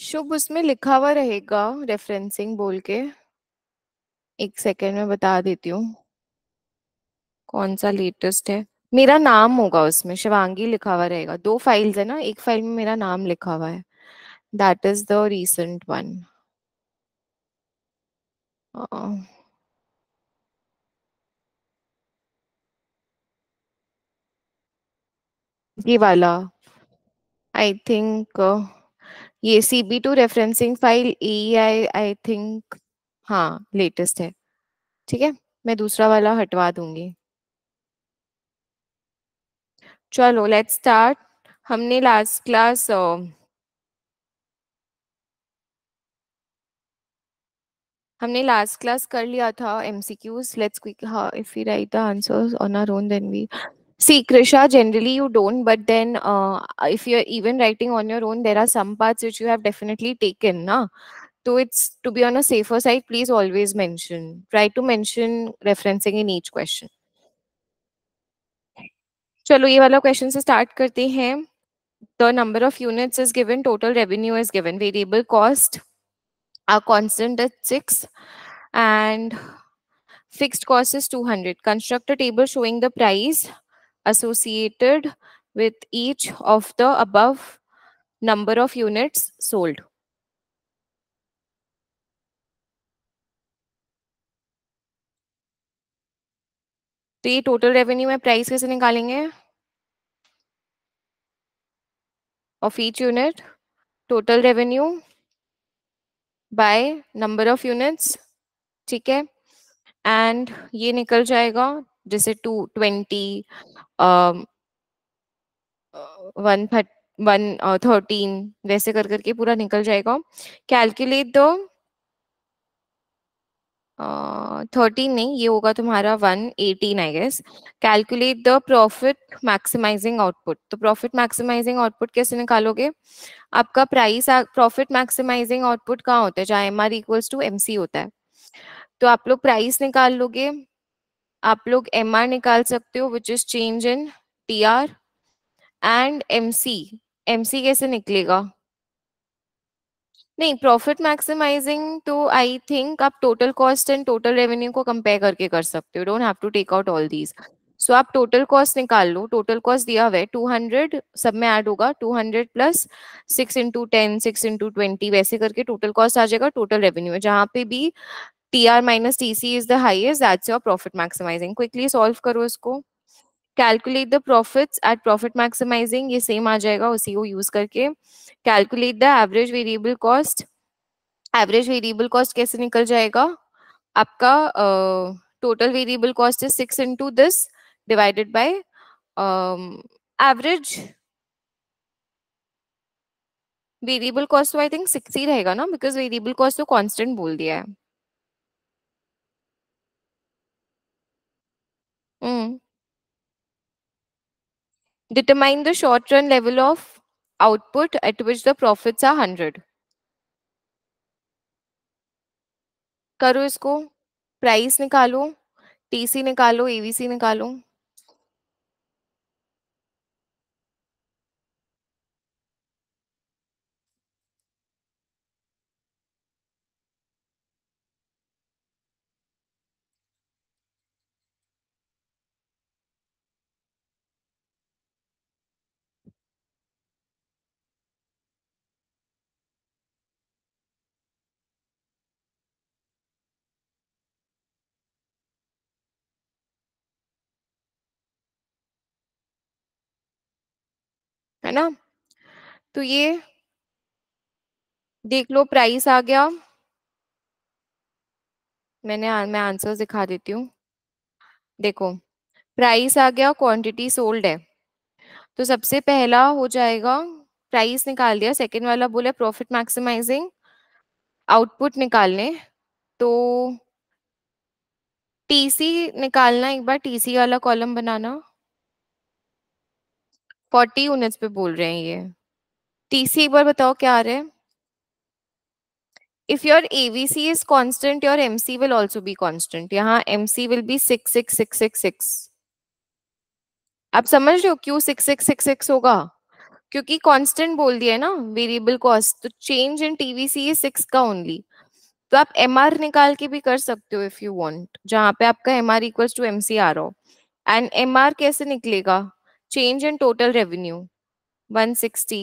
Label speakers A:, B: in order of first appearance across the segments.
A: शुभ उसमें लिखा हुआ रहेगा रेफरेंसिंग बोल के एक सेकेंड में बता देती हूँ कौन सा लेटेस्ट है मेरा नाम होगा उसमें शिवांगी लिखा हुआ रहेगा दो फाइल्स है ना एक फाइल में मेरा नाम लिखा हुआ है that is the recent one ये वाला आई थिंक uh, ये C B two referencing file A I I think हाँ लेटेस्ट है ठीक है मैं दूसरा वाला हटवा दूंगी चलो लेट स्टार्ट हमने लास्ट क्लास हमने लास्ट क्लास कर लिया था MCQs let's quick if we write the answers on our own then we See, Krisha, generally you don't, but then uh, if you're even writing on your own, there are some parts which you have definitely taken. Na? So it's to be on a safer side, please always mention. Try to mention referencing in each question. ye wala question se start karte hain. The number of units is given. Total revenue is given. Variable cost are constant at six, and fixed cost is 200 construct a table showing the price associated with each of the above number of units sold. तो ये total revenue में price कैसे निकालेंगे of each unit total revenue by number of units ठीक है and ये निकल जाएगा जैसे two twenty um, one thirty one thirteen वैसे कर करके पूरा निकल जाएगा कैलकुलेट दो थर्टीन uh, नहीं ये होगा तुम्हारा one eighteen I guess calculate the profit maximising output तो प्रॉफिट मैक्सिमाइजिंग आउटपुट कैसे निकालोगे आपका प्राइस प्रॉफिट मैक्सिमाइजिंग आउटपुट कहाँ होता है जहाँ M R equals to M होता है तो आप लोग प्राइस निकाल लोगे आप लोग एम आर निकाल सकते हो which is change in T R and M C M C कैसे निकलेगा नहीं प्रॉफिट मैक्सिमाइजिंग तो आई थिंक आप total cost and total revenue को कंपेयर करके कर सकते हो don't have to take out all these so so, आप टोटल कॉस्ट निकाल लो टोटल कॉस्ट दिया हुआ है टू हंड्रेड सब में ऐड होगा two hundred plus six into ten six into twenty वैसे करके टोटल कॉस्ट आ जाएगा टोटल रेवेन्यू जहाँ पे भी T R minus T C is the highest that's your profit maximising quickly solve करो इसको calculate the profits at profit maximising ये same आ जाएगा उसी को यूज करके calculate the average variable cost average variable cost कैसे निकल जाएगा आपका total variable cost is six into this divided by um, average variable cost तो आई थिंक सिक्स ही रहेगा ना बिकॉज वेरिएबल कॉस्ट तो कॉन्स्टेंट बोल दिया है determine the short run level of output at which the profits are hundred करो इसको प्राइस निकालो टीसी निकालो एवीसी निकालो है ना तो ये देख लो प्राइस आ गया मैंने मैं आंसर दिखा देती हूँ देखो प्राइस आ गया क्वांटिटी सोल्ड है तो सबसे पहला हो जाएगा प्राइस निकाल दिया सेकंड वाला बोले प्रॉफिट मैक्सिमाइजिंग आउटपुट निकालने तो टीसी निकालना एक बार टीसी वाला कॉलम बनाना फोर्टी यूनिट्स पे बोल रहे हैं ये टीसी एक बार बताओ क्या आ रहा है if your AVC is constant, your MC will also be constant. यहाँ MC will be six six six six six. आप समझ रहे हो क्यों सिक्स सिक्स सिक्स सिक्स होगा क्योंकि कांस्टेंट बोल दिया है ना वेरिएबल कॉस्ट तो चेंज इन टीवीसी ये सिक्स का ओनली तो आप एमआर निकाल के भी कर सकते हो इफ यू वांट जहां पे आपका एमआर इक्वल्स टू एमसी आ रहा हो एंड एमआर कैसे निकलेगा change in total revenue 160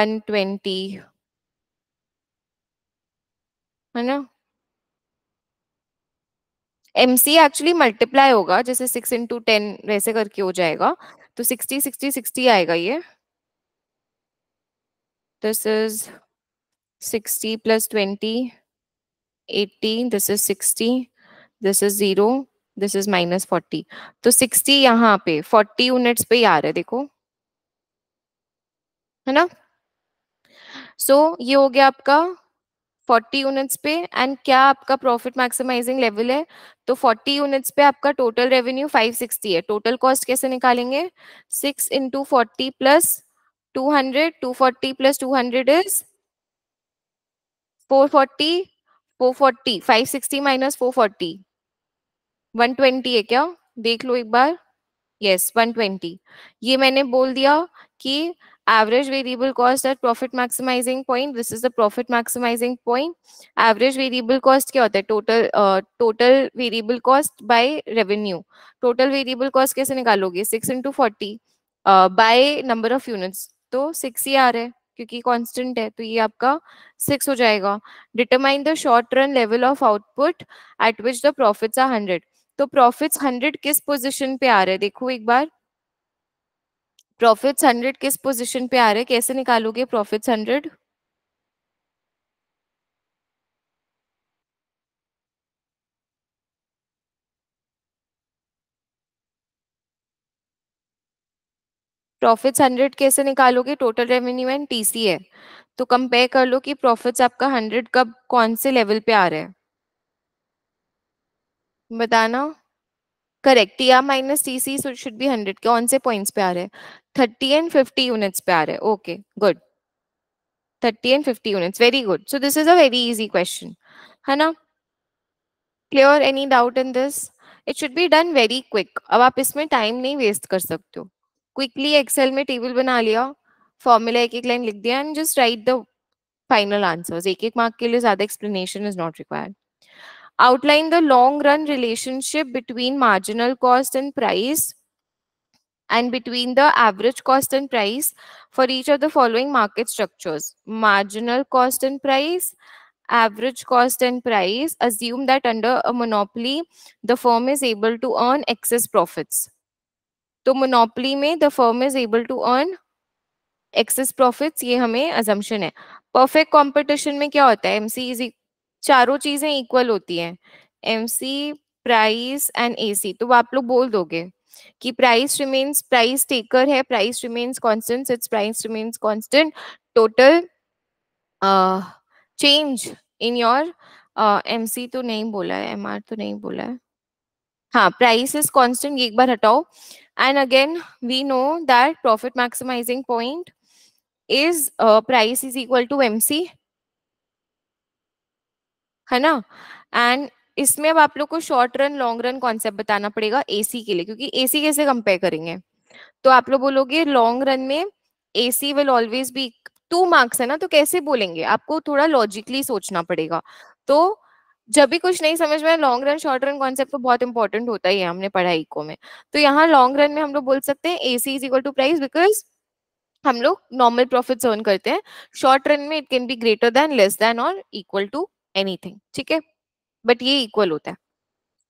A: 120 है ना एम सी एक्चुअली मल्टीप्लाई होगा जैसे सिक्स इंटू टेन वैसे करके हो जाएगा तो सिक्सटी सिक्सटी सिक्सटी आएगा ये this is sixty plus twenty eighty this is sixty this is zero this is minus forty तो सिक्सटी यहाँ पे फोर्टी यूनिट्स पे ही आ रहे देखो है ना सो so, ये हो गया आपका 40 यूनिट्स पे एंड क्या आपका प्रॉफिट मैक्सिमाइजिंग लेवल है तो 40 यूनिट्स पे आपका टोटल रेवेन्यू 560 है टोटल कॉस्ट कैसे निकालेंगे 6 into forty plus 200 240 plus 200 is 440 440 560 minus forty twenty है क्या देख लो एक बार यस वन ट्वेंटी ये मैंने बोल दिया कि average variable cost at profit maximising point this is the profit maximising point average variable cost क्या होता है total total variable cost by revenue total variable cost कैसे निकालोगे six into forty by number of units तो six ही आ रहा है क्योंकि कांस्टेंट है तो ये आपका सिक्स हो जाएगा determine the short run level of output at which the profits are hundred तो प्रॉफिट्स हंड्रेड किस पोजीशन पे आ रहे हैं देखो एक बार प्रॉफिट्स हंड्रेड किस पोजीशन पे आ रहे हैं कैसे निकालोगे प्रॉफिट्स हंड्रेड प्रॉफिट्स हंड्रेड कैसे निकालोगे टोटल रेवेन्यू एंड टीसी है तो कंपेयर कर लो कि प्रॉफिट्स आपका हंड्रेड कब कौन से लेवल पे आ रहे हैं बताना correct T R minus T C should be hundred कौन से पॉइंट्स पे आ रहे हैं थर्टी एंड फिफ्टी यूनिट्स पे आ रहे हैं okay good thirty and fifty units very good so this is a very easy question है ना clear any doubt in this it should be done very quick अब आप इसमें टाइम नहीं वेस्ट कर सकते हो क्विकली एक्सेल में टेबल बना लिया फॉर्मूला एक एक लाइन लिख दिया and just write the final answers एक एक मार्क के लिए ज्यादा explanation is not required outline the long run relationship between marginal cost and price and between the average cost and price for each of the following market structures. Marginal cost and price, average cost and price. Assume that under a monopoly, the firm is able to earn excess profits. तो monopoly में the firm is able to earn excess profits ये हमें assumption है perfect competition में क्या होता है MC is चारों चीजें इक्वल होती हैं M C price and A C तो आप लोग बोल दोगे कि प्राइस रिमेन्स प्राइस टेकर है price remains constant it's price remains constant total change in your M C तो नहीं बोला है एम आर तो नहीं बोला है हाँ प्राइस इज कॉन्स्टेंट एक बार हटाओ and again we know that profit maximising point is price is equal to M C है ना एंड इसमें अब आप लोग को short run long run concept बताना पड़ेगा एसी के लिए क्योंकि एसी कैसे कंपेयर करेंगे तो आप लोग बोलोगे लॉन्ग रन में AC will always be two marks है ना तो कैसे बोलेंगे आपको थोड़ा लॉजिकली सोचना पड़ेगा तो जब भी कुछ नहीं समझ में long run short run concept तो बहुत इंपॉर्टेंट होता ही है हमने पढ़ाई को में तो यहाँ लॉन्ग रन में हम लोग बोल सकते हैं AC is equal to price because हम लोग नॉर्मल प्रॉफिट अर्न करते हैं शॉर्ट रन में it can be greater than less than और इक्वल टू एनीथिंग ठीक है बट ये इक्वल होता है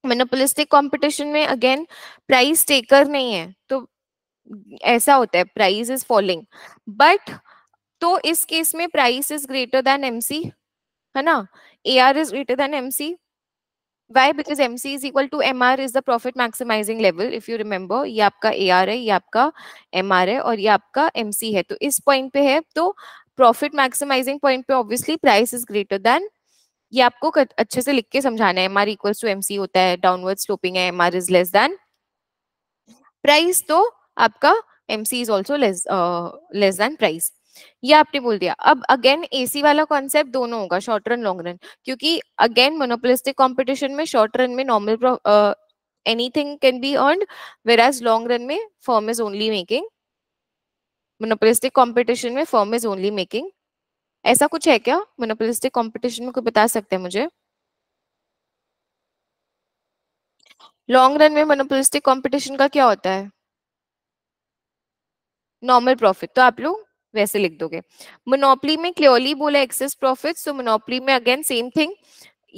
A: मोनोपोलिस्टिक कंपटीशन में अगेन प्राइस टेकर नहीं है तो ऐसा होता है प्राइस इज फॉलिंग बट तो इस केस में price is greater than MC है ना A R is greater than MC why because mc is equal to mr is the profit maximizing level if you remember ये आपका ar है ये आपका mr है और ये आपका mc है तो इस पॉइंट पे है तो प्रॉफिट मैक्सिमाइजिंग पॉइंट पे obviously price is greater than ये आपको अच्छे से लिख के समझाना है M R equals to M C होता है डाउनवर्ड स्लोपिंग है M R is less than price तो आपका M C is also less than price ये आपने बोल दिया अब अगेन एसी वाला कॉन्सेप्ट दोनों होगा शॉर्ट रन लॉन्ग रन क्योंकि अगेन मोनोपोलिस्टिक कंपटीशन में शॉर्ट रन में normal anything can be earn whereas long run में firm is only making monopolistic competition में फर्म इज ओनली मेकिंग ऐसा कुछ है क्या मोनोपोलिस्टिक कंपटीशन में कोई बता सकते हैं मुझे लॉन्ग रन में मोनोपोलिस्टिक कंपटीशन का क्या होता है नॉर्मल प्रॉफिट तो आप लोग वैसे लिख दोगे मोनोपली में क्लियरली बोला एक्सेस प्रॉफिट सो मोनोपली में अगेन सेम थिंग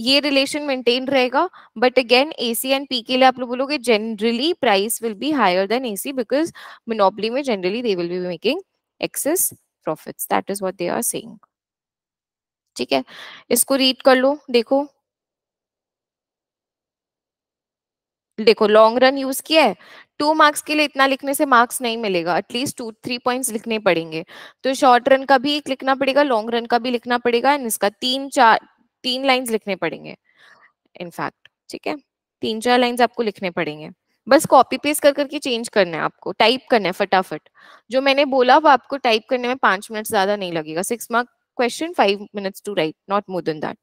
A: ये रिलेशन मेंटेन रहेगा but again AC and P के लिए आप लोग बोलोगे generally price will be higher than AC because monopoly में generally they will be making excess profits that is what they are saying ठीक है इसको रीड कर लो देखो देखो लॉन्ग रन यूज किया है टू मार्क्स के लिए इतना लिखने से मार्क्स नहीं मिलेगा एटलीस्ट टू थ्री पॉइंट्स लिखने पड़ेंगे तो शॉर्ट रन का भी एक लिखना पड़ेगा लॉन्ग रन का भी लिखना पड़ेगा एंड इसका तीन चार तीन लाइंस लिखने पड़ेंगे इनफैक्ट ठीक है तीन चार लाइंस आपको लिखने पड़ेंगे बस कॉपी पेस्ट कर करके चेंज करना है आपको टाइप करना है फटाफट जो मैंने बोला वो आपको टाइप करने में पांच मिनट ज्यादा नहीं लगेगा six mark question five minutes to write not more than that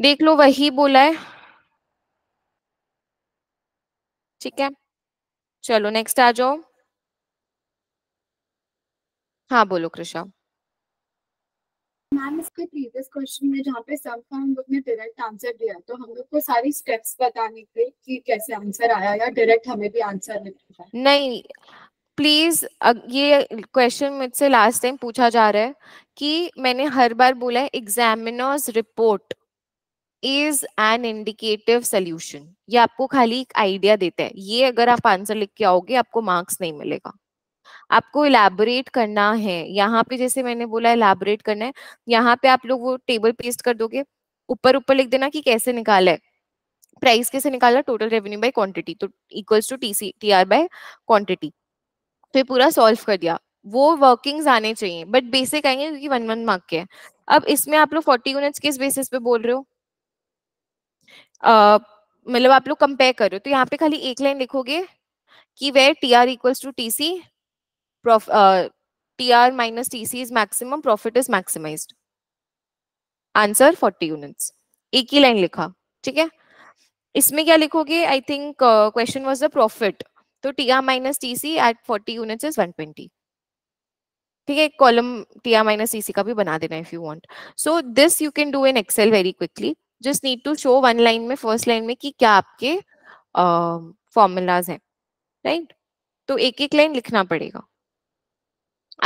A: देख लो वही बोला है ठीक है चलो नेक्स्ट आ जाओ हाँ बोलो कृषा मैम इसके प्रीवियस क्वेश्चन में जहाँ पे सब का हम लोग ने डायरेक्ट
B: आंसर दिया तो हम लोग को सारी स्टेप्स बताने के कि कैसे आंसर आया या डायरेक्ट हमें भी
A: आंसर नहीं प्लीज ये क्वेश्चन मुझसे लास्ट टाइम पूछा जा रहा है कि मैंने हर बार बोला है examiners report is an indicative solution ये आपको खाली एक आइडिया देता है ये अगर आप आंसर लिख के आओगे आपको मार्क्स नहीं मिलेगा आपको इलेबोरेट करना है यहाँ पे जैसे मैंने बोला इलेबोरेट करना है यहाँ पे आप लोग वो टेबल पेस्ट कर दोगे ऊपर ऊपर लिख देना कि कैसे निकाला है प्राइस कैसे निकाला टोटल रेवेन्यू बाय क्वांटिटी तो equals to TC TR by quantity फिर पूरा सॉल्व कर दिया वो वर्किंग्स आने चाहिए बट बेसिक आएंगे क्योंकि वन वन मार्क के अब इसमें आप लोग फोर्टी यूनिट्स किस बेसिस पे बोल रहे हो uh, मतलब आप लोग कंपेयर कर रहे हो तो यहाँ पे खाली एक लाइन लिखोगे कि way T R equals to T C T R minus T C is maximum profit is maximize answer forty units एक ही लाइन लिखा ठीक है इसमें क्या लिखोगे I think question was the profit तो T R minus T C at forty unit is one twenty ठीक है column T R minus T C का भी बना देना if you want so this you can do in excel very quickly just need to show one line में first line में कि क्या आपके फॉर्मूलाज हैं राइट तो एक एक लाइन लिखना पड़ेगा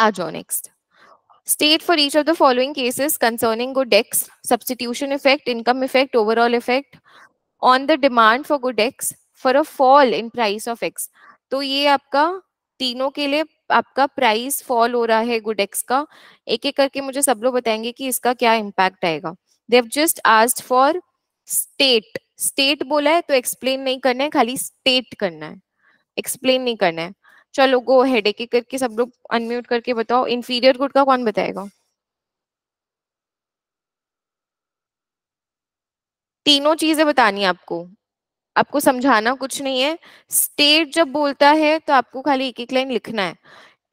A: आ जाओ next state for each of the following cases concerning good X substitution effect income effect overall effect on the demand for good X for a fall in price of X तो ये आपका तीनों के लिए आपका प्राइस फॉल हो रहा है गुडेक्स का एक एक करके मुझे सब लोग बताएंगे कि इसका क्या इम्पैक्ट आएगा they've just asked for state state बोला है तो एक्सप्लेन नहीं करना है खाली स्टेट करना है एक्सप्लेन नहीं करना है चलो गो हेड एक एक करके सब लोग अनम्यूट करके बताओ इन्फीरियर गुड का कौन बताएगा तीनों चीजें बतानी है आपको आपको समझाना कुछ नहीं है स्टेट जब बोलता है तो आपको खाली एक एक लाइन लिखना है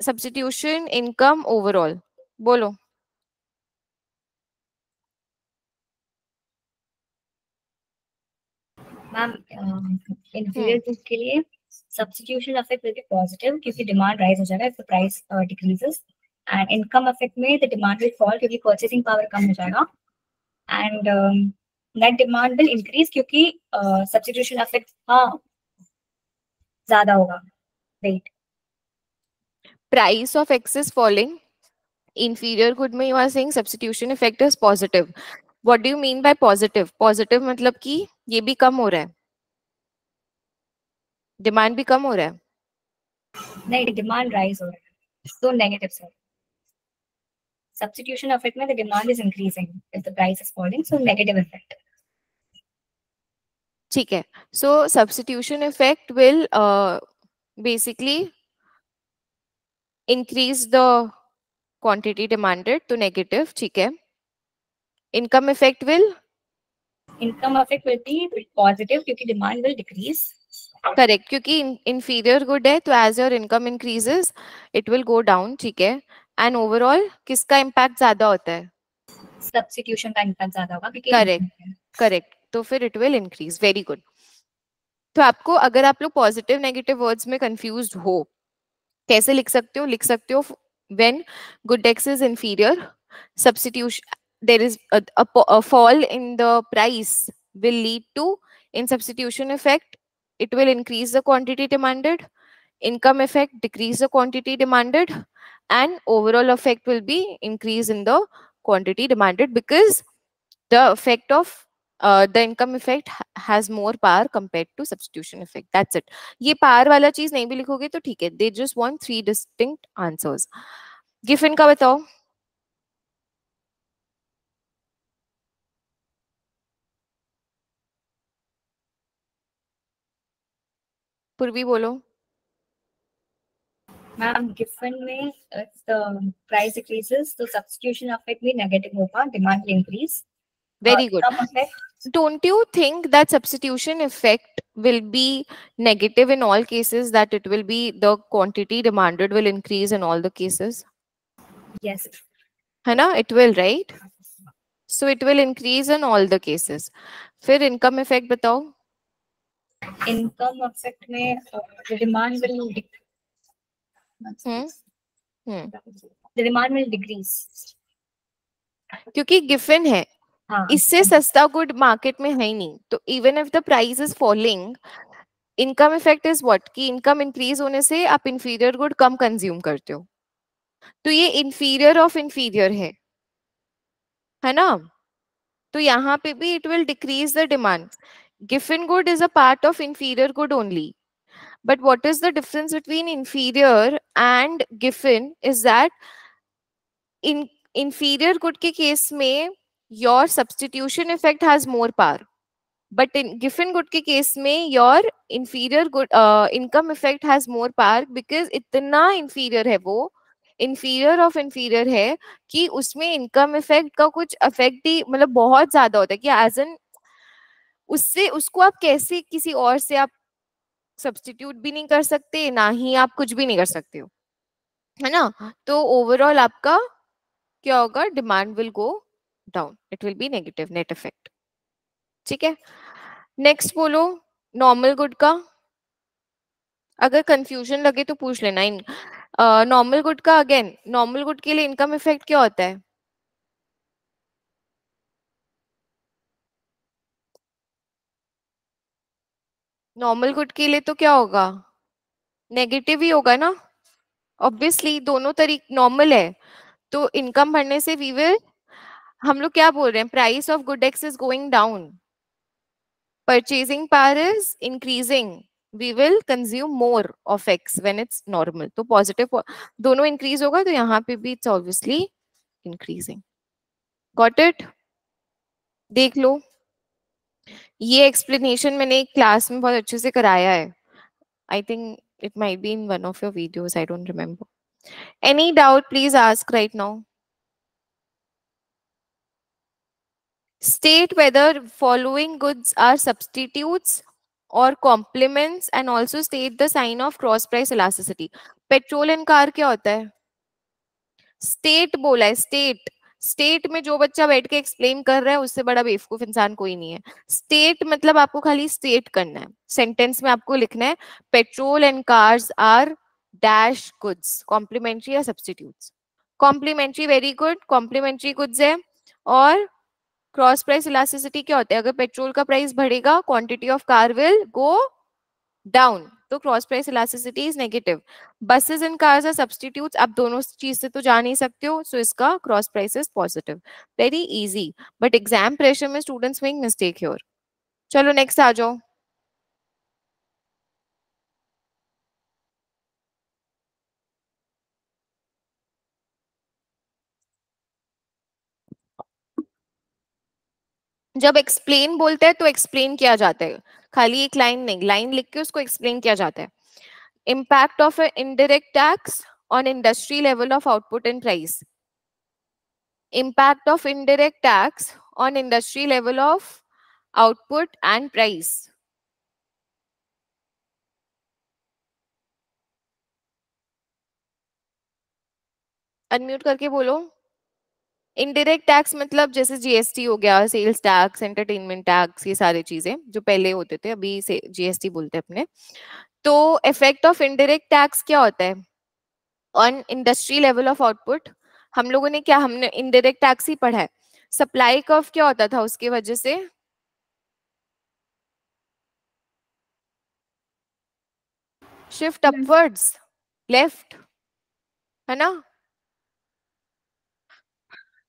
A: सब्सिट्यूशन इनकम ओवरऑल बोलो मैम हम्म। इंफीरियर
B: के लिए सब्सिट्यूशन अफेक्ट पॉजिटिव क्योंकि डिमांड राइज हो जाएगा प्राइस डिक्रीजेस एंड इनकम में डिमांड फॉल क्योंकि पावर कम हो जाएगा and net demand will increase क्योंकि सब्सिट्यूशन इफेक्ट हाँ ज्यादा होगा
A: right price of excess falling inferior good में you are saying substitution effect is positive what do you mean by positive positive मतलब कि ये भी कम हो रहा है डिमांड भी कम हो रहा है
B: नहीं डिमांड राइज हो रहा है so negative sir substitution effect में the demand is increasing if the price is falling so negative effect
A: ठीक है so substitution effect will basically increase the quantity demanded to negative ठीक है income effect will income effect will be positive क्योंकि demand will decrease correct क्योंकि inferior good है तो as your income increases it will go down ठीक है and overall किसका impact ज्यादा होता है
B: सब्सिट्यूशन का इंपैक्ट ज्यादा होगा
A: करेक्ट करेक्ट तो फिर it will increase very good तो आपको अगर आप लोग पॉजिटिव नेगेटिव वर्ड्स में कंफ्यूज हो कैसे लिख सकते हो लिख सकते हो when good X is inferior substitution there is fall in the price will lead to in substitution effect it will increase the quantity demanded income effect decrease the quantity demanded and overall affect will be increase in the quantity demanded because the affect of Uh, the income effect has more power compared to substitution effect. That's it. ये power वाला चीज़ नहीं भी लिखोगे तो ठीक है. They just want three distinct answers. Giffen का बताओ. Purvi बोलो.
B: Ma'am, Giffen में uh, the price increases, तो substitution effect will be negative Demand will increase. Very uh, good don't
A: you think that substitution effect will be negative in all cases that it will be the quantity demanded will increase in all the cases yes hana it will right so it will increase in all the cases Fair income effect बताओ
B: income effect में uh, the demand will decrease hmm?
A: Hmm. the
B: demand will decrease
A: क्योंकि given है हाँ। इससे सस्ता good market में है ही नहीं तो even if the price is falling income effect is what कि इनकम इंक्रीज होने से आप इंफीरियर गुड कम कंज्यूम करते हो तो ये इंफीरियर ऑफ इंफीरियर है है ना तो यहाँ पे भी it will decrease the demand Giffen good is a part of inferior good only but what is the difference between inferior and Giffen is that in inferior good के case में your substitution effect has more power but in giffen good ke case mein your inferior good uh, income effect has more power because itna inferior hai wo inferior of inferior hai ki usme income effect ka kuch effect hi matlab bahut zyada hota hai ki as an usse usko aap kaise kisi aur se aap substitute bhi nahi kar sakte na hi aap kuch bhi nahi kar sakte ho hai na to overall aapka क्या होगा demand will go down it will be negative net effect ठीक है next बोलो normal good का अगर confusion लगे तो पूछ लेना इन नॉर्मल गुड का अगेन नॉर्मल गुड के लिए इनकम इफेक्ट क्या होता है नॉर्मल गुड के लिए तो क्या होगा नेगेटिव ही होगा ना ऑब्वियसली दोनों तरीक नॉर्मल है तो इनकम बढ़ने से वी विल हम लोग क्या बोल रहे हैं price of good X is going down purchasing power is increasing we will consume more of X when it's normal तो पॉजिटिव दोनों इंक्रीज होगा तो यहाँ पे भी it's obviously increasing got it देख लो ये एक्सप्लेनेशन मैंने एक क्लास में बहुत अच्छे से कराया है I think it might be in one of your videos I don't remember any doubt please ask right now state whether following goods are substitutes or complements and also state the sign of cross price elasticity petrol and car क्या होता है state बोला है state state में जो बच्चा बैठ के एक्सप्लेन कर रहा है उससे बड़ा बेवकूफ इंसान कोई नहीं है स्टेट मतलब आपको खाली स्टेट करना है सेंटेंस में आपको लिखना है petrol and cars are dash goods complementary या substitute complementary very good complementary goods है और क्रॉस प्राइस इलास्टिसिटी क्या होता है अगर पेट्रोल का प्राइस बढ़ेगा quantity of car will go down तो cross price elasticity is negative buses and cars are substitute आप दोनों चीज से तो जा नहीं सकते हो सो so इसका cross price is positive very easy but exam pressure में स्टूडेंट्स मेक मिस्टेक योर चलो नेक्स्ट आ जाओ जब एक्सप्लेन बोलते हैं तो एक्सप्लेन किया जाता है खाली एक लाइन नहीं लाइन लिख के उसको एक्सप्लेन किया जाता है impact of indirect tax on industry level of output and price impact of indirect tax on industry level of output and price unmute करके बोलो इनडायरेक्ट टैक्स मतलब जैसे जीएसटी हो गया सेल्स टैक्स एंटरटेनमेंट टैक्स ये सारी चीजें जो पहले होते थे अभी जीएसटी बोलते हैं अपने तो इफेक्ट ऑफ इनडायरेक्ट टैक्स क्या होता है on industry level of output हम लोगों ने क्या हमने इनडायरेक्ट टैक्स ही पढ़ा है सप्लाई कर्व क्या होता था उसकी वजह से शिफ्ट अपवर्ड्स लेफ्ट है ना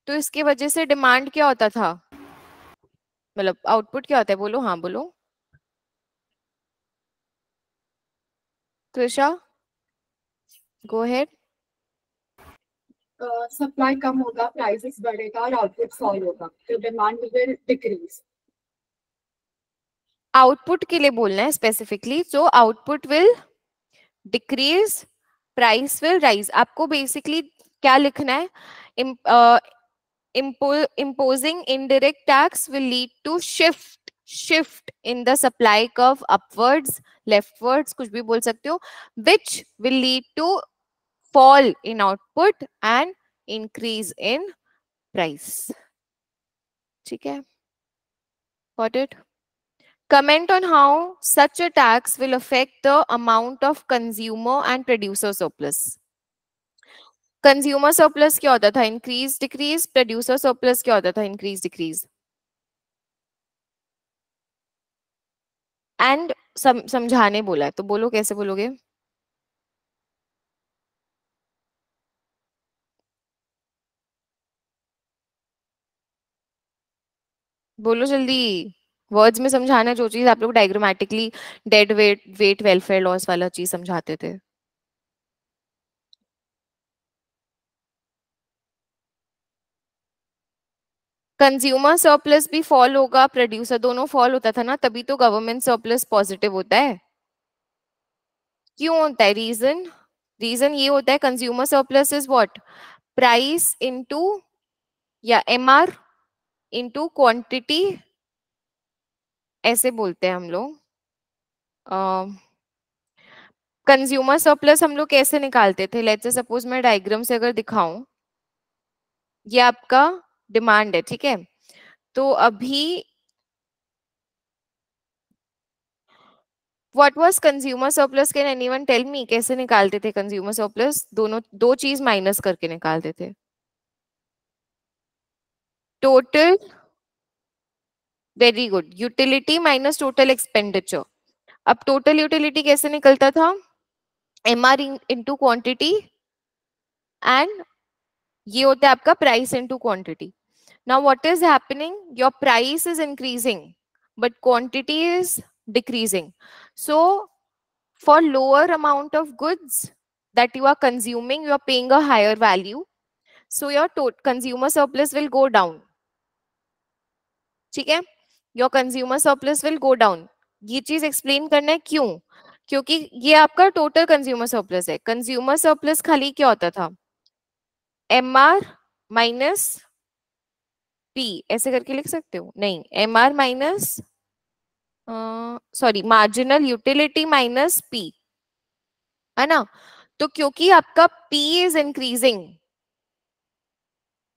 A: तो इसकी वजह से डिमांड क्या होता था मतलब आउटपुट क्या होता है बोलो हाँ बोलो त्रिशा गो हेड सप्लाई कम
B: होगा प्राइसेस बढ़ेगा और आउटपुट फॉल होगा तो डिमांड विल डिक्रीज
A: आउटपुट के लिए बोलना है specifically so output will decrease price will rise आपको बेसिकली क्या लिखना है impo imposing indirect tax will lead to shift shift in the supply curve upwards leftwards kuch bhi bol sakte ho which will lead to fall in output and increase in price theek got it comment on how such a tax will affect the amount of consumer and producer surplus consumer surplus क्या होता था increase decrease producer surplus क्या होता था increase decrease and समझाने बोला है तो बोलो कैसे बोलोगे बोलो जल्दी वर्ड्स में समझाना जो चीज आप लोग diagrammatically dead weight weight welfare loss वाला चीज समझाते थे कंज्यूमर सरप्लस भी फॉल होगा प्रोड्यूसर दोनों फॉल होता था ना तभी तो गवर्नमेंट सरप्लस पॉजिटिव होता है क्यों होता है रीजन रीजन ये होता है consumer surplus is what price into या एमआर इनटू क्वांटिटी ऐसे बोलते हैं हम लोग कंज्यूमर सरप्लस हम लोग कैसे निकालते थे लेट्स सपोज मैं डायग्राम से अगर दिखाऊं ये आपका डिमांड है ठीक है तो अभी what was consumer surplus can anyone tell me कैसे निकालते थे कंज्यूमर सरप्लस दोनों दो चीज माइनस करके निकालते थे total very good utility minus total expenditure अब टोटल यूटिलिटी कैसे निकलता था M R into quantity and ये होता है आपका price into quantity now what is happening your price is increasing but quantity is decreasing so for lower amount of goods that you are consuming you are paying a higher value so your total consumer surplus will go down ठीक है your consumer surplus will go down ये चीज explain करना है क्यों क्योंकि ये आपका टोटल कंज्यूमर सरप्लस है कंज्यूमर सरप्लस खाली क्या होता था एम आर माइनस पी ऐसे करके लिख सकते हो नहीं M R minus sorry marginal utility minus P है ना तो क्योंकि आपका P is increasing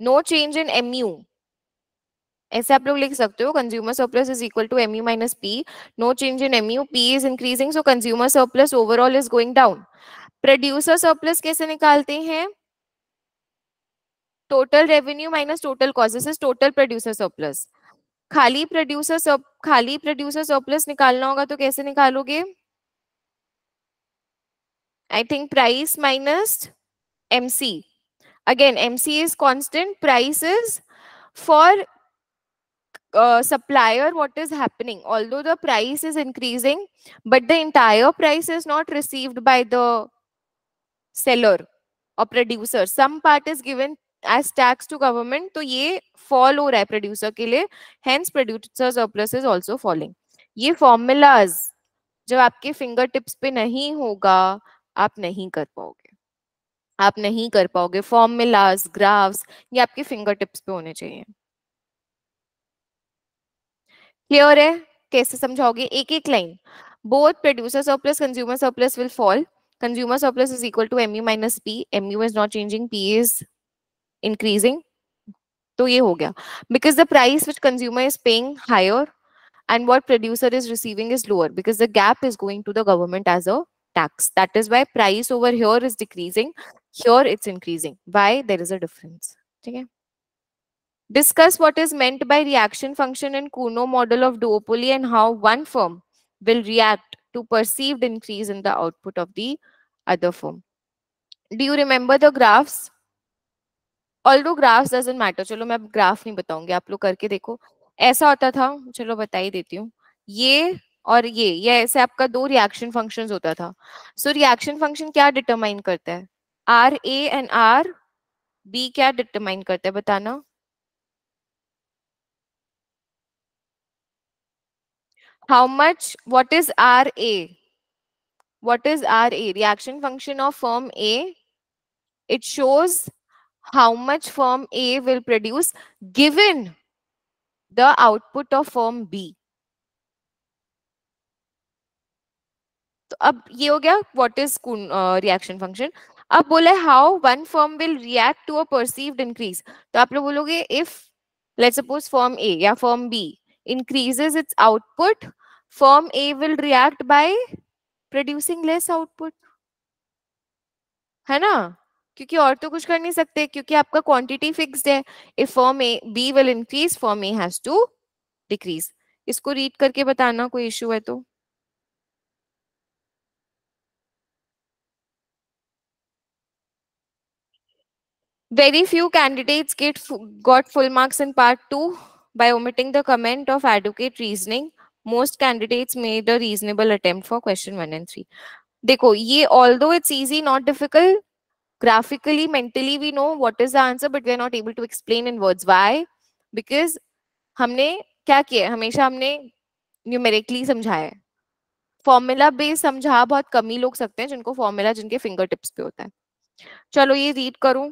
A: no change in M U ऐसे आप लोग लिख सकते हो consumer surplus is equal to M U minus P no change in M U P is increasing so consumer surplus overall is going down producer surplus कैसे निकालते हैं total revenue minus total costs is total producer surplus खाली producer सब खाली producer surplus निकालना होगा तो कैसे निकालोगे I think price minus MC again MC is constant price is for supplier what is happening all the price is increasing but the entire price is not received by the seller और producer some part is given as tax to government तो ये fall हो रहा है producer के लिए hence producer surplus is also falling ये formulas जब आपके फिंगर टिप्स पे नहीं होगा आप नहीं कर पाओगे आप नहीं कर पाओगे फॉर्मूलाज ग्राफ्स ये आपके फिंगर टिप्स पे होने चाहिए क्लियर है कैसे समझाओगे एक एक line both producer surplus consumer surplus will fall consumer surplus is equal to MU minus P MU is not changing P is increasing to ये हो because the price which consumer is paying higher and what producer is receiving is lower because the gap is going to the government as a tax that is why price over here is decreasing here it's increasing why there is a difference okay discuss what is meant by reaction function in kuno model of duopoly and how one firm will react to perceived increase in the output of the other firm do you remember the graphs although graph doesn't matter चलो मैं graph नहीं बताऊंगी आप लोग करके देखो ऐसा होता था चलो बता ही देती हूँ ये और ये ये ऐसे आपका दो रिएक्शन फंक्शन होता था सो रिएक्शन फंक्शन क्या डिटरमाइन करता है R A and R B क्या डिटरमाइन करता है बताना how much what is R A what is R A reaction function of firm A it shows how much firm A will produce given the output of firm B. So, ab ye ho gaya, what is uh, reaction function? Ab bole how one firm will react to a perceived increase. So, aap bologe, if let's suppose firm A or firm B increases its output, firm A will react by producing less output. Hai na? क्योंकि और तो कुछ कर नहीं सकते क्योंकि आपका quantity fixed है if firm A B will increase firm A has to decrease इसको रीड करके बताना कोई इश्यू है तो very few candidates get got full marks in part two by omitting the comment of advocate reasoning most candidates made a reasonable attempt for question one and three देखो ये although it's easy not difficult graphically mentally we know what is the answer but we are not able to explain in words why because हमने क्या किया हमेशा हमने numerically समझाया है formula base समझा बहुत कम ही लोग सकते हैं जिनको formula जिनके फिंगर टिप्स पे होता है चलो ये read करूं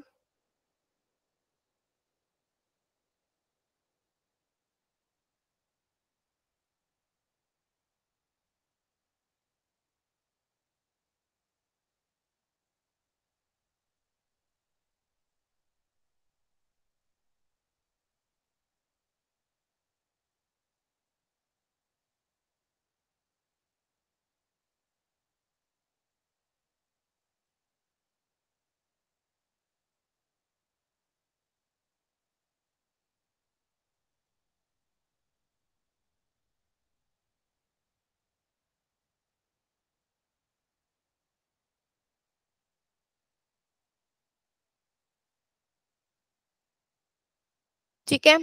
A: ठीक है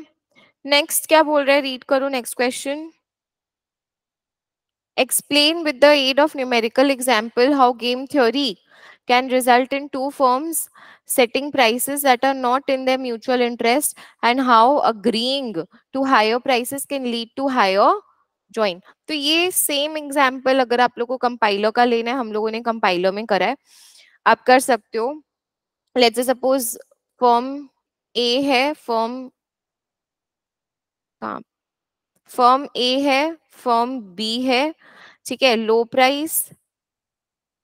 A: नेक्स्ट क्या बोल रहे हैं रीड करो next question explain with the aid of numerical example how game theory can result in two firms setting prices that are not in the mutual interest and how agreeing to higher prices can lead to higher joint तो ये same example अगर आप लोगों को compiler का लेना है हम लोगों ने कंपाइलर में करा है आप कर सकते हो लेट्स सपोज फॉर्म ए है फॉर्म काम हाँ। फॉर्म ए है फॉर्म बी है ठीक है लो प्राइस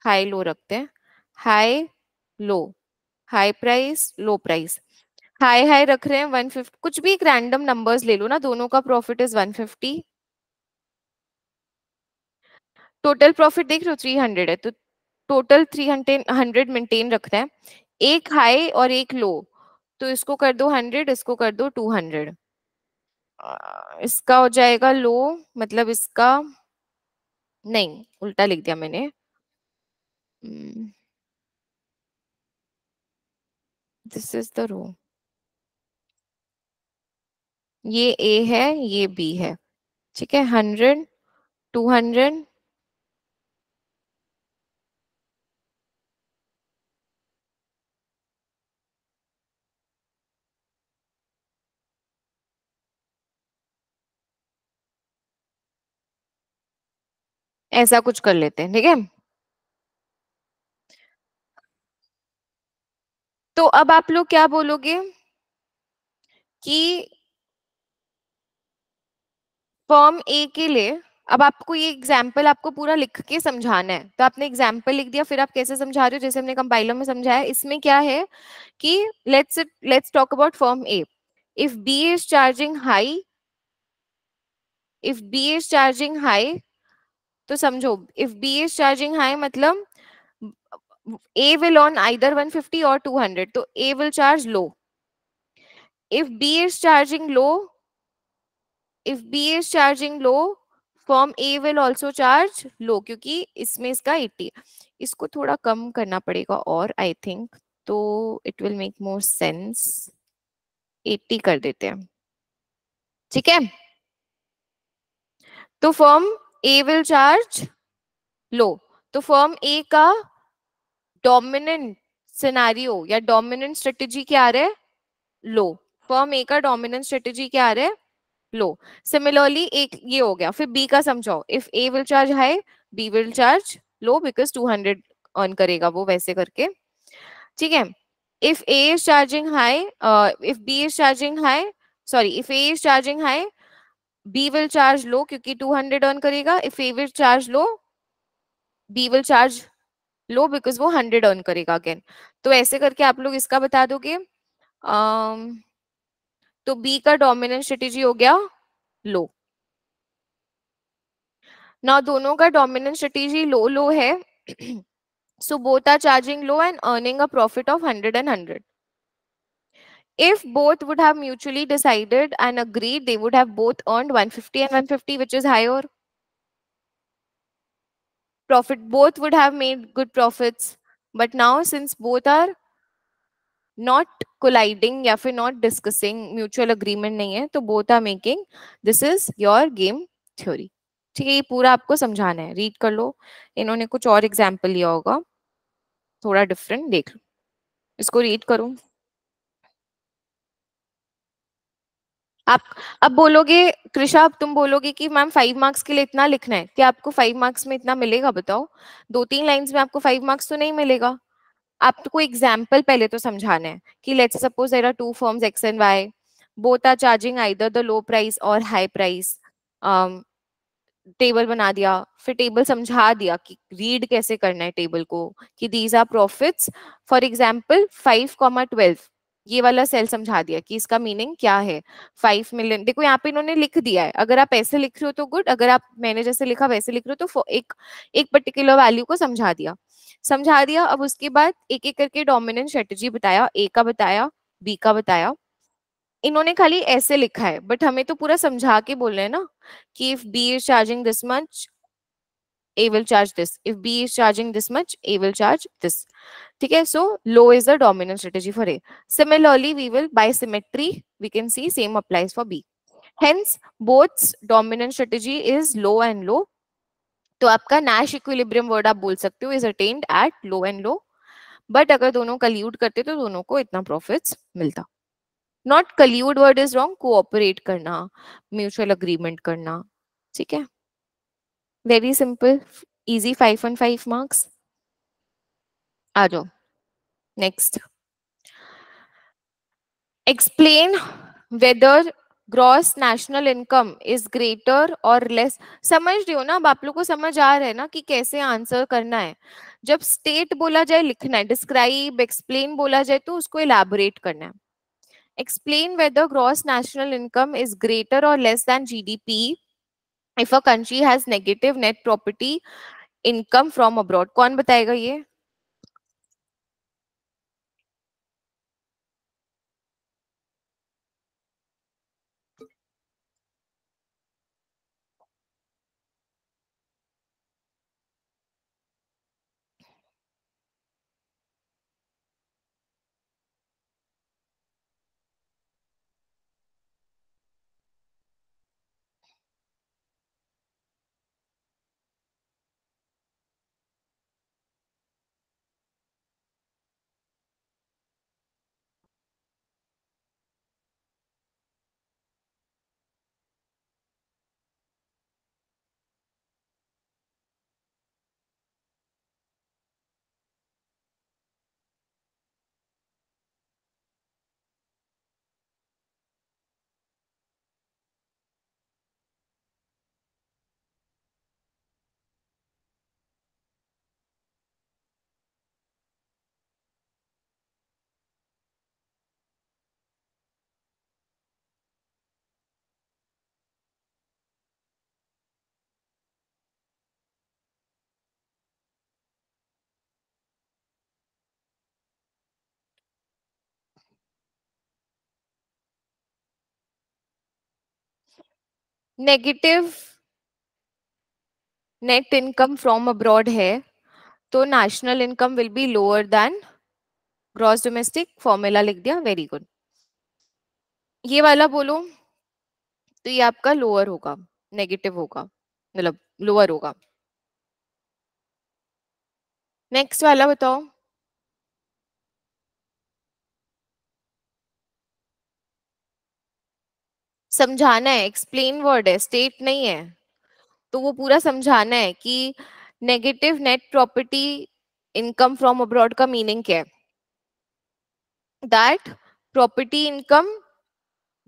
A: हाई लो रखते हैं high low high price low price high high रख रहे हैं 150 कुछ भी एक रैंडम नंबर्स ले लो ना दोनों का प्रॉफिट इज 150 टोटल प्रॉफिट देख रहे हो 300 है तो टोटल 300 हंड्रेड मेंटेन रहे हैं एक हाई और एक लो तो इसको कर दो 100 इसको कर दो 200 इसका हो जाएगा लो मतलब इसका नहीं उल्टा लिख दिया मैंने दिस इज द रो ये ए है ये बी है ठीक है हंड्रेड टू हंड्रेड ऐसा कुछ कर लेते हैं ठीक है तो अब आप लोग क्या बोलोगे कि फॉर्म ए के लिए अब आपको ये एग्जाम्पल आपको पूरा लिख के समझाना है तो आपने एग्जाम्पल लिख दिया फिर आप कैसे समझा रहे हो जैसे हमने कंपाइलर में समझाया इसमें क्या है कि let's let's talk about firm A if B is charging high if B is charging high तो समझो if B is charging high मतलब ए विल ऑन आइदर 150 और 200 तो A will charge low if B is charging low if B is charging low firm A will also charge low क्योंकि इसमें इसका 80 इसको थोड़ा कम करना पड़ेगा और आई थिंक तो it will make more sense 80 कर देते हैं ठीक है तो firm A will charge low तो फर्म ए का डोमिनेंट सिनेरियो या डोमिनेंट स्ट्रेटेजी क्या आ रहा है लो फर्म ए का डोमिनेंट स्ट्रेटेजी क्या आ रहा है लो सिमिलरली एक ये हो गया फिर बी का समझाओ if A will charge high B will charge low because two hundred earn करेगा वो वैसे करके ठीक है if A is charging high if B is charging high sorry if A is charging high B will charge low क्योंकि 200 earn करेगा if A will charge low B will charge low because वो 100 earn करेगा again तो ऐसे करके आप लोग इसका बता दोगे um, तो बी का डोमिनेंट स्ट्रेटेजी हो गया लो ना दोनों का डोमिनेंट स्ट्रेटेजी लो लो है so both are charging low and earning a profit of hundred and hundred if both would have mutually decided and agreed, they would have both earned 150 and 150, which is higher profit. Both would have made good profits. But now, since both are not colliding या फिर not discussing mutual agreement नहीं है तो both are making this is your game theory. ठीक है ये पूरा आपको समझाना है रीड कर लो इन्होंने कुछ और एग्जाम्पल लिया होगा थोड़ा डिफरेंट देख लो इसको रीड करूँ आप अब बोलोगे कृषा अब तुम बोलोगे कि मैम फाइव मार्क्स के लिए इतना लिखना है कि आपको फाइव मार्क्स में इतना मिलेगा बताओ दो तीन लाइंस में आपको फाइव मार्क्स तो नहीं मिलेगा आपको तो एग्जाम्पल पहले तो समझाना है कि let's suppose there are two firms X and Y both are charging either the low price और हाई प्राइस टेबल बना दिया फिर टेबल समझा दिया कि रीड कैसे करना है टेबल को कि these are profits for example five comma twelve ये वाला सेल समझा दिया कि इसका मीनिंग क्या है फाइव मिलियन देखो यहाँ पे इन्होंने लिख दिया है अगर आप ऐसे लिख रहे हो तो गुड अगर आप मैंने जैसे लिखा वैसे लिख रहे हो तो एक एक पर्टिकुलर वैल्यू को समझा दिया समझा दिया अब उसके बाद एक एक करके डोमिनेंट स्ट्रेटेजी बताया ए का बताया बी का बताया इन्होंने खाली ऐसे लिखा है बट हमें तो पूरा समझा के बोल रहे हैं ना कि if B is charging this much A will charge this. If B is charging this much, A will charge this. Okay, so low is the dominant strategy for A. Similarly, we will by symmetry, we can see same applies for B. Hence, both dominant strategy is low and low. तो आपका Nash equilibrium word आप बोल सकते हो is attained at low and low but अगर दोनों कल्यूड करते तो दोनों को इतना प्रॉफिट्स मिलता not collude word is wrong cooperate करना म्यूचुअल अग्रीमेंट करना ठीक है very simple easy five on five marks आ जाओ next explain whether gross national income is greater और लेस समझ रही हो ना अब आप लोग को समझ आ रहा है ना कि कैसे आंसर करना है जब स्टेट बोला जाए लिखना है डिस्क्राइब एक्सप्लेन बोला जाए तो उसको इलाबोरेट करना है explain whether gross national income is greater और less than GDP if a country has negative net property income from abroad कौन बताएगा ये negative net income from abroad है तो national income will be lower than gross domestic formula लिख दिया very good ये वाला बोलो तो ये आपका लोअर होगा नेगेटिव होगा मतलब लोअर होगा नेक्स्ट वाला बताओ समझाना है एक्सप्लेन वर्ड है स्टेट नहीं है तो वो पूरा समझाना है कि negative net property income from abroad का मीनिंग क्या है दैट प्रॉपर्टी इनकम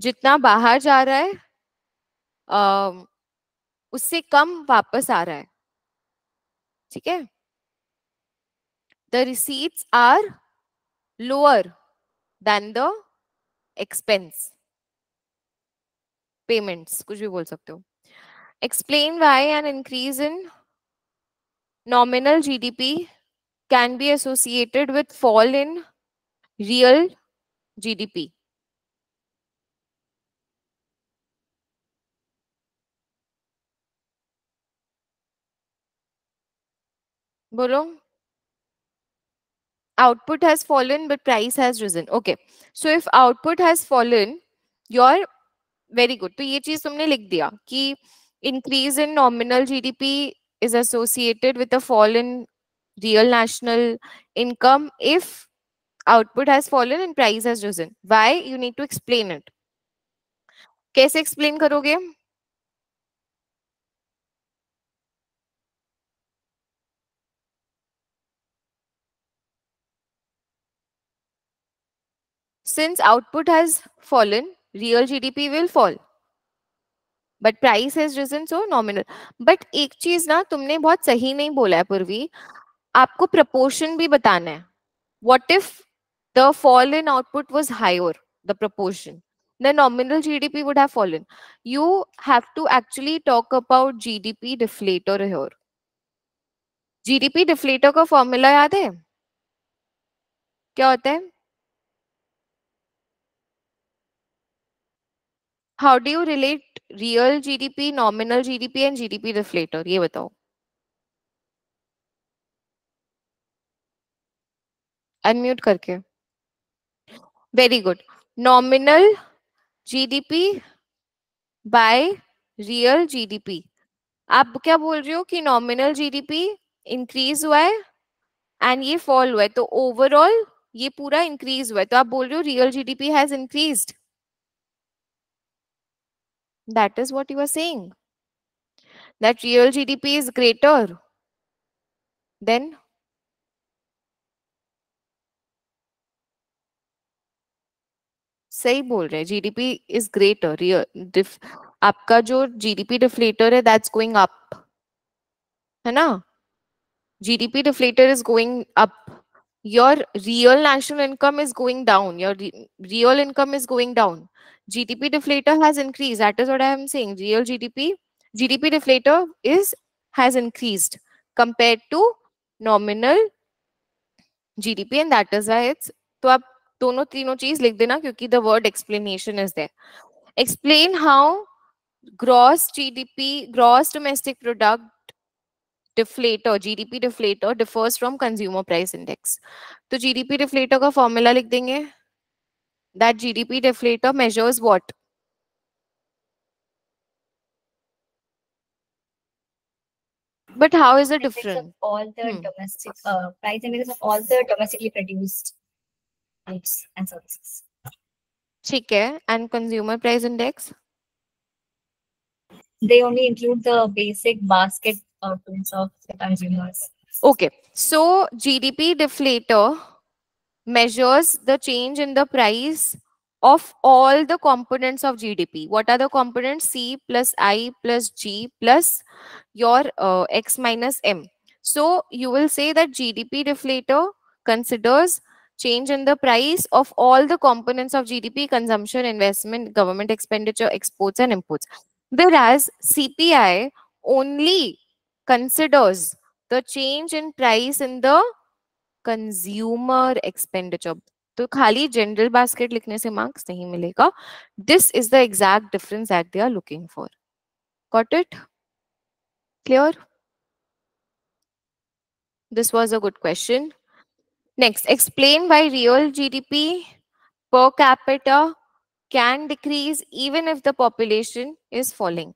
A: जितना बाहर जा रहा है उससे कम वापस आ रहा है ठीक है the receipts are lower than the expense payments कुछ भी बोल सकते हो explain why an increase in nominal GDP can be associated with fall in real GDP बोलो output has fallen but price has risen okay so if output has fallen your very good तो ये चीज तुमने लिख दिया कि increase in nominal G D P is associated with a fall in real national income if output has fallen in price has risen why you need to explain it कैसे explain करोगे since output has fallen real GDP will fall. But price has risen so nominal but एक चीज ना तुमने बहुत सही नहीं बोला है पूर्वी आपको प्रपोर्शन भी बताना है what if the fall in output was higher the proportion the nominal GDP would have fallen. You have to actually talk about GDP deflator here. GDP deflator का फॉर्मूला याद है क्या होता है how do you relate real GDP nominal GDP and GDP deflator ये बताओ unmute करके very good nominal GDP by real GDP आप क्या बोल रहे हो कि नॉमिनल जीडीपी इंक्रीज हुआ है एंड ये फॉल हुआ है तो ओवरऑल ये पूरा इंक्रीज हुआ है तो आप बोल रहे हो real GDP has increased That is what you are saying. That real GDP is greater then सही बोल रहे हैं जीडीपी इज ग्रेटर आपका जो जीडीपी डिफ्लेटर है दैट्स गोइंग अप है ना GDP deflator is going up your real national income is going down your re real income is going down gdp deflator has increased that is what i am saying real gdp gdp deflator is has increased compared to nominal gdp and that is why it's to aap dono teeno cheez likh dena kyunki the word explanation is there explain how gross gdp gross domestic product deflator GDP deflator differs from consumer price index तो GDP deflator का formula लिख देंगे that GDP deflator measures what But how is it different?
B: All the hmm. domestic uh, price indexes of all the domestically produced goods and services.
A: ठीक है and consumer price index. They only include the basic basket outcomes of the Okay, so GDP deflator measures the change in the price of all the components of GDP. What are the components? C plus I plus G plus your uh, X minus M. So you will say that GDP deflator considers change in the price of all the components of GDP, consumption, investment, government expenditure, exports and imports. Whereas CPI only considers the change in price in the consumer expenditure. So, खाली general basket लिखने से marks नहीं मिलेगा This is the exact difference that they are looking for. Got it? Clear? this was a good question next explain why real gdp per capita can decrease even if the population is falling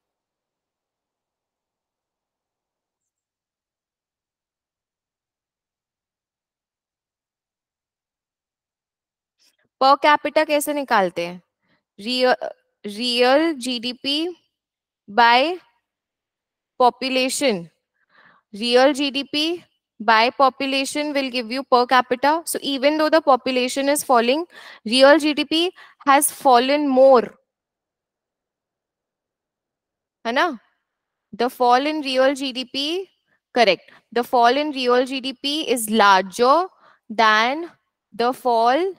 A: per capita कैसे निकालते हैं real real GDP by population real gdp by population will give you per capita so even though the population is falling real gdp has fallen more Hana, the fall in real gdp correct the fall in real gdp is larger than the fall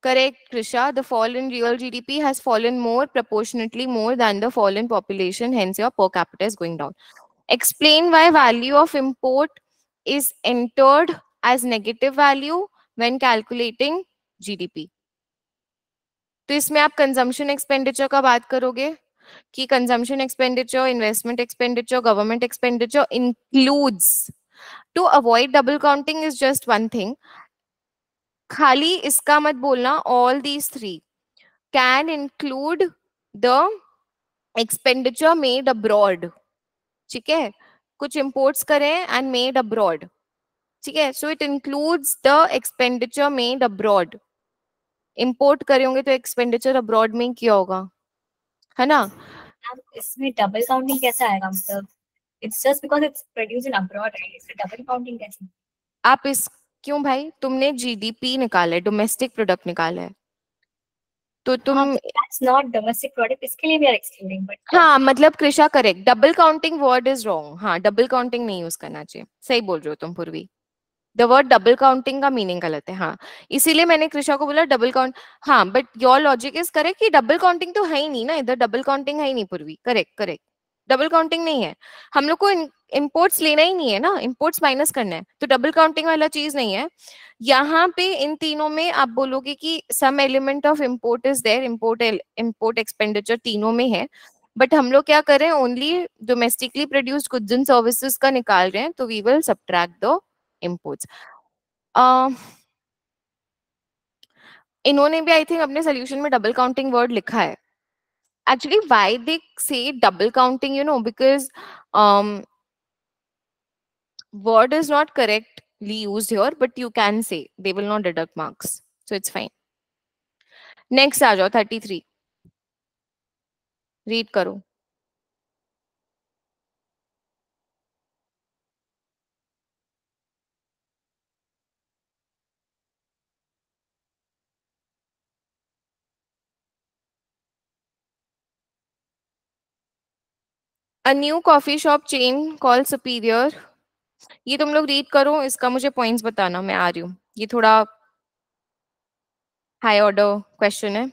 A: Correct, Krisha. The fall in real GDP has fallen more proportionately more than the fall in population, hence your per capita is going down. Explain why value of import is entered as negative value when calculating GDP. तो इसमें आप consumption expenditure का बात करोगे कि consumption expenditure expenditure, expenditure government expenditure includes to avoid double counting is just one thing खाली इसका मत बोलना all these three can include the expenditure made abroad ठीक है कुछ इम्पोर्ट्स करें एंड मेड अब्रॉड ठीक है so it includes the expenditure made abroad import करे होंगे तो एक्सपेंडिचर अब्रॉड में किया होगा है ना
B: इसमें डबल काउंटिंग कैसे आएगा मतलब it's just because it's produce in abroad right इसमें डबल काउंटिंग कैसे
A: आप इस क्यों भाई तुमने जीडीपी निकाला है डोमेस्टिक प्रोडक्ट निकाला है तो तुम नॉट डोमेस्टिक प्रोडक्ट इसके लिए भी एक्सटेंडिंग बट हाँ मतलब Krisha correct double counting word is wrong हाँ डबल काउंटिंग नहीं यूज करना चाहिए सही बोल रहे हो तुम Purvi the word double counting का मीनिंग गलत है हाँ इसीलिए मैंने कृषा को बोला डबल काउंट हाँ but your logic is correct कि डबल काउंटिंग तो है ही नहीं ना इधर डबल काउंटिंग है ही नहीं पूर्वी करेक्ट करेक्ट डबल काउंटिंग नहीं है हम लोग को इम्पोर्ट्स लेना ही नहीं है ना इम्पोर्ट्स माइनस करना है तो डबल काउंटिंग वाला चीज नहीं है यहाँ पे इन तीनों में आप बोलोगे कि some element of import is there import import expenditure तीनों में है बट हम लोग क्या करें only domestically produced goods and services का निकाल रहे हैं तो we will subtract the imports इन्होंने भी आई थिंक अपने सोल्यूशन में डबल काउंटिंग वर्ड लिखा है actually why they say double counting you know because word is not correctly used here, but you can say they will not deduct marks. So it's fine. Next, Raja, 33. Read Karu. A new coffee shop chain called Superior ये तुम लोग read करो इसका मुझे points बताना मैं आ रही हूँ ये थोड़ा हाई ऑर्डर क्वेश्चन है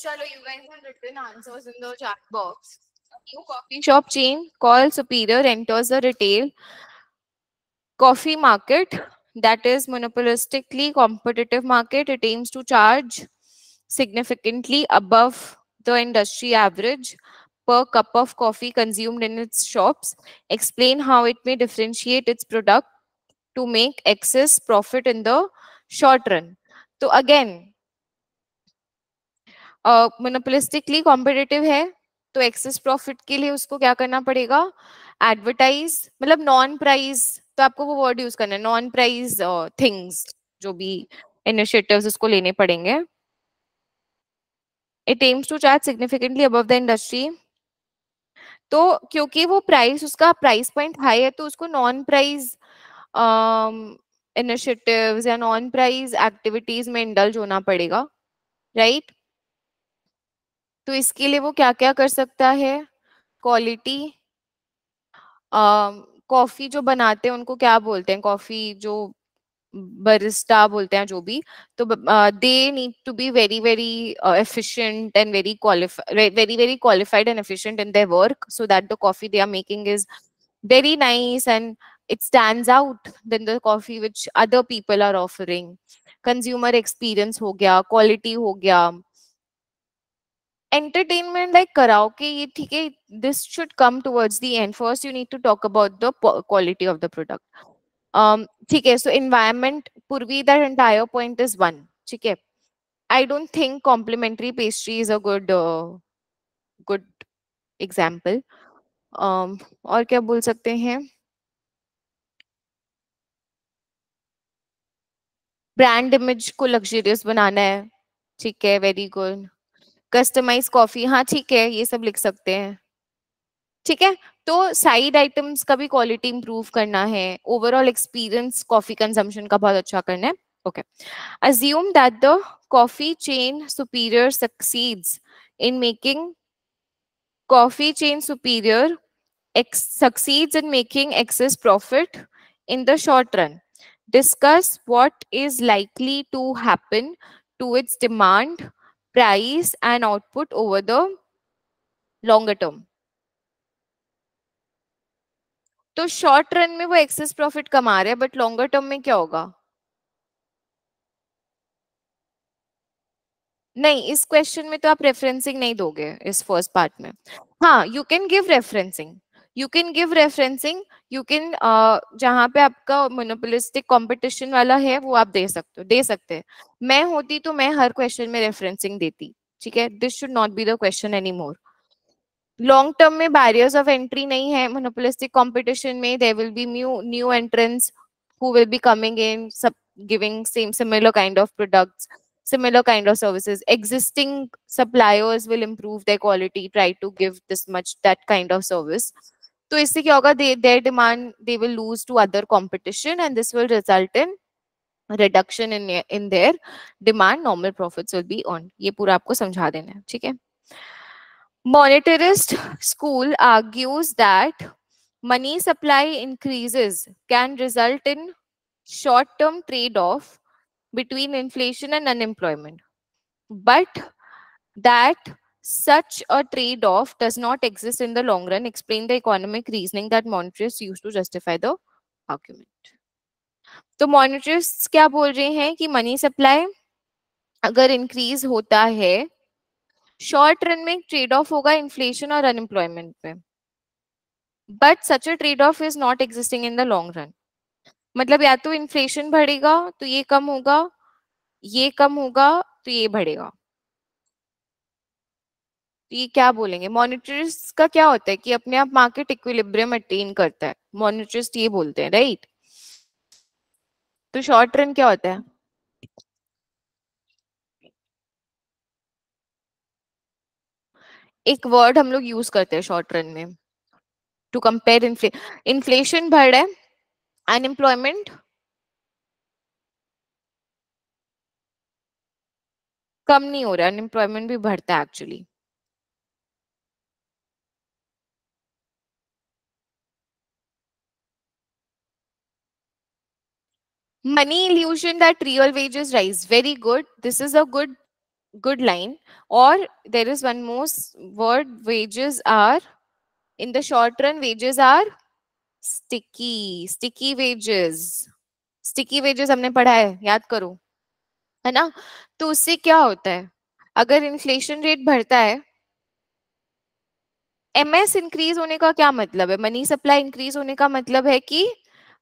A: Chalo, you guys have written answers in the chat box. A new coffee shop chain called Superior enters the retail coffee market that is monopolistically competitive market. It aims to charge significantly above the industry average per cup of coffee consumed in its shops. Explain how it may differentiate its product to make excess profit in the short run. So again, monopolistically uh, competitive है तो access profit के लिए उसको क्या करना पड़ेगा advertise मतलब non prize तो आपको वो वर्ड यूज करना है नॉन प्राइज थिंग्स जो भी इनिशिएटिव्स उसको लेने पड़ेंगे it aims to charge significantly above the industry तो क्योंकि वो प्राइस उसका प्राइस पॉइंट हाई है तो उसको नॉन प्राइज इनिशिएटिव्स या नॉन प्राइज एक्टिविटीज में इंडल्ज होना पड़ेगा राइट right? तो इसके लिए वो क्या क्या कर सकता है क्वालिटी कॉफी जो बनाते हैं उनको क्या बोलते हैं कॉफी जो बरिस्टा बोलते हैं जो भी तो they need to be very very efficient and very qualified very very qualified and efficient in their work so that the coffee they are making is very nice and it stand out than the coffee which other people are offering consumer experience हो गया quality हो गया entertainment like karaoke okay, this should come towards the end first you need to talk about the quality of the product um okay so environment purvi that entire point is one okay i don't think complimentary pastry is a good uh, good example um aur kya bol sakte hain brand image को luxurious बनाना है ठीक है very good customise coffee हाँ ठीक है ये सब लिख सकते हैं ठीक है तो साइड आइटम्स का भी क्वालिटी इंप्रूव करना है ओवरऑल एक्सपीरियंस कॉफी कंजम्पशन का बहुत अच्छा करना है okay assume that the coffee chain superior succeeds in making coffee chain superior succeeds in making excess profit in the short run discuss what is likely to happen to its demand price and output over the longer term. तो short run में वो access profit कमा रहे हैं but longer term में क्या होगा नहीं इस क्वेश्चन में तो आप रेफरेंसिंग नहीं दोगे इस फर्स्ट पार्ट में हाँ you can give referencing you can give referencing you can जहां पे आपका मोनोपोलिस्टिक कॉम्पिटिशन वाला है वो आप दे सकते हो दे सकते हैं मैं होती तो मैं हर क्वेश्चन में रेफरेंसिंग देती ठीक है this should not be the question any more long term में बैरियर्स ऑफ एंट्री नहीं है मोनोपोलिस्टिक कॉम्पिटिशन में they will be new new entrants who will be coming in सब giving same similar kind of products similar kind of services existing suppliers will improve their quality try to give this much that kind of service तो इससे क्या होगा they demand they will lose to other competition and this will result in reduction in in their demand normal profit will be on ये पूरा आपको समझा देना है ठीक है monetarist school argues that money supply increases can result in short term trade off between inflation and unemployment but that such a trade off does not exist in the long run explain the economic reasoning that monetarists used to justify the argument तो मॉनिटरिस्ट क्या बोल रहे हैं कि money supply अगर increase होता है short run में ट्रेड ऑफ होगा इन्फ्लेशन और अनएम्प्लॉयमेंट पे but such a trade off is not existing in the long run मतलब या तो इन्फ्लेशन बढ़ेगा तो ये कम होगा ये कम होगा तो ये बढ़ेगा तो ये क्या बोलेंगे मॉनिटर्स का क्या होता है कि अपने आप मार्केट इक्विलिब्रियम अटेन करता है मॉनिटर्स ये बोलते हैं राइट तो शॉर्ट रन क्या होता है एक वर्ड हम लोग यूज करते हैं शॉर्ट रन में टू कंपेयर इन्फ्ले इन्फ्लेशन बढ़ है अनएम्प्लॉयमेंट कम नहीं हो रहा है अनएम्प्लॉयमेंट भी बढ़ता है actually money illusion that real wages rise very good this is a good good line or there is one more word wages are in the short run wages are sticky sticky wages sticky wages हमने पढ़ा है याद करो है ना तो उससे क्या होता है अगर इन्फ्लेशन रेट बढ़ता है एमएस इंक्रीज होने का क्या मतलब है मनी सप्लाई इंक्रीज होने का मतलब है कि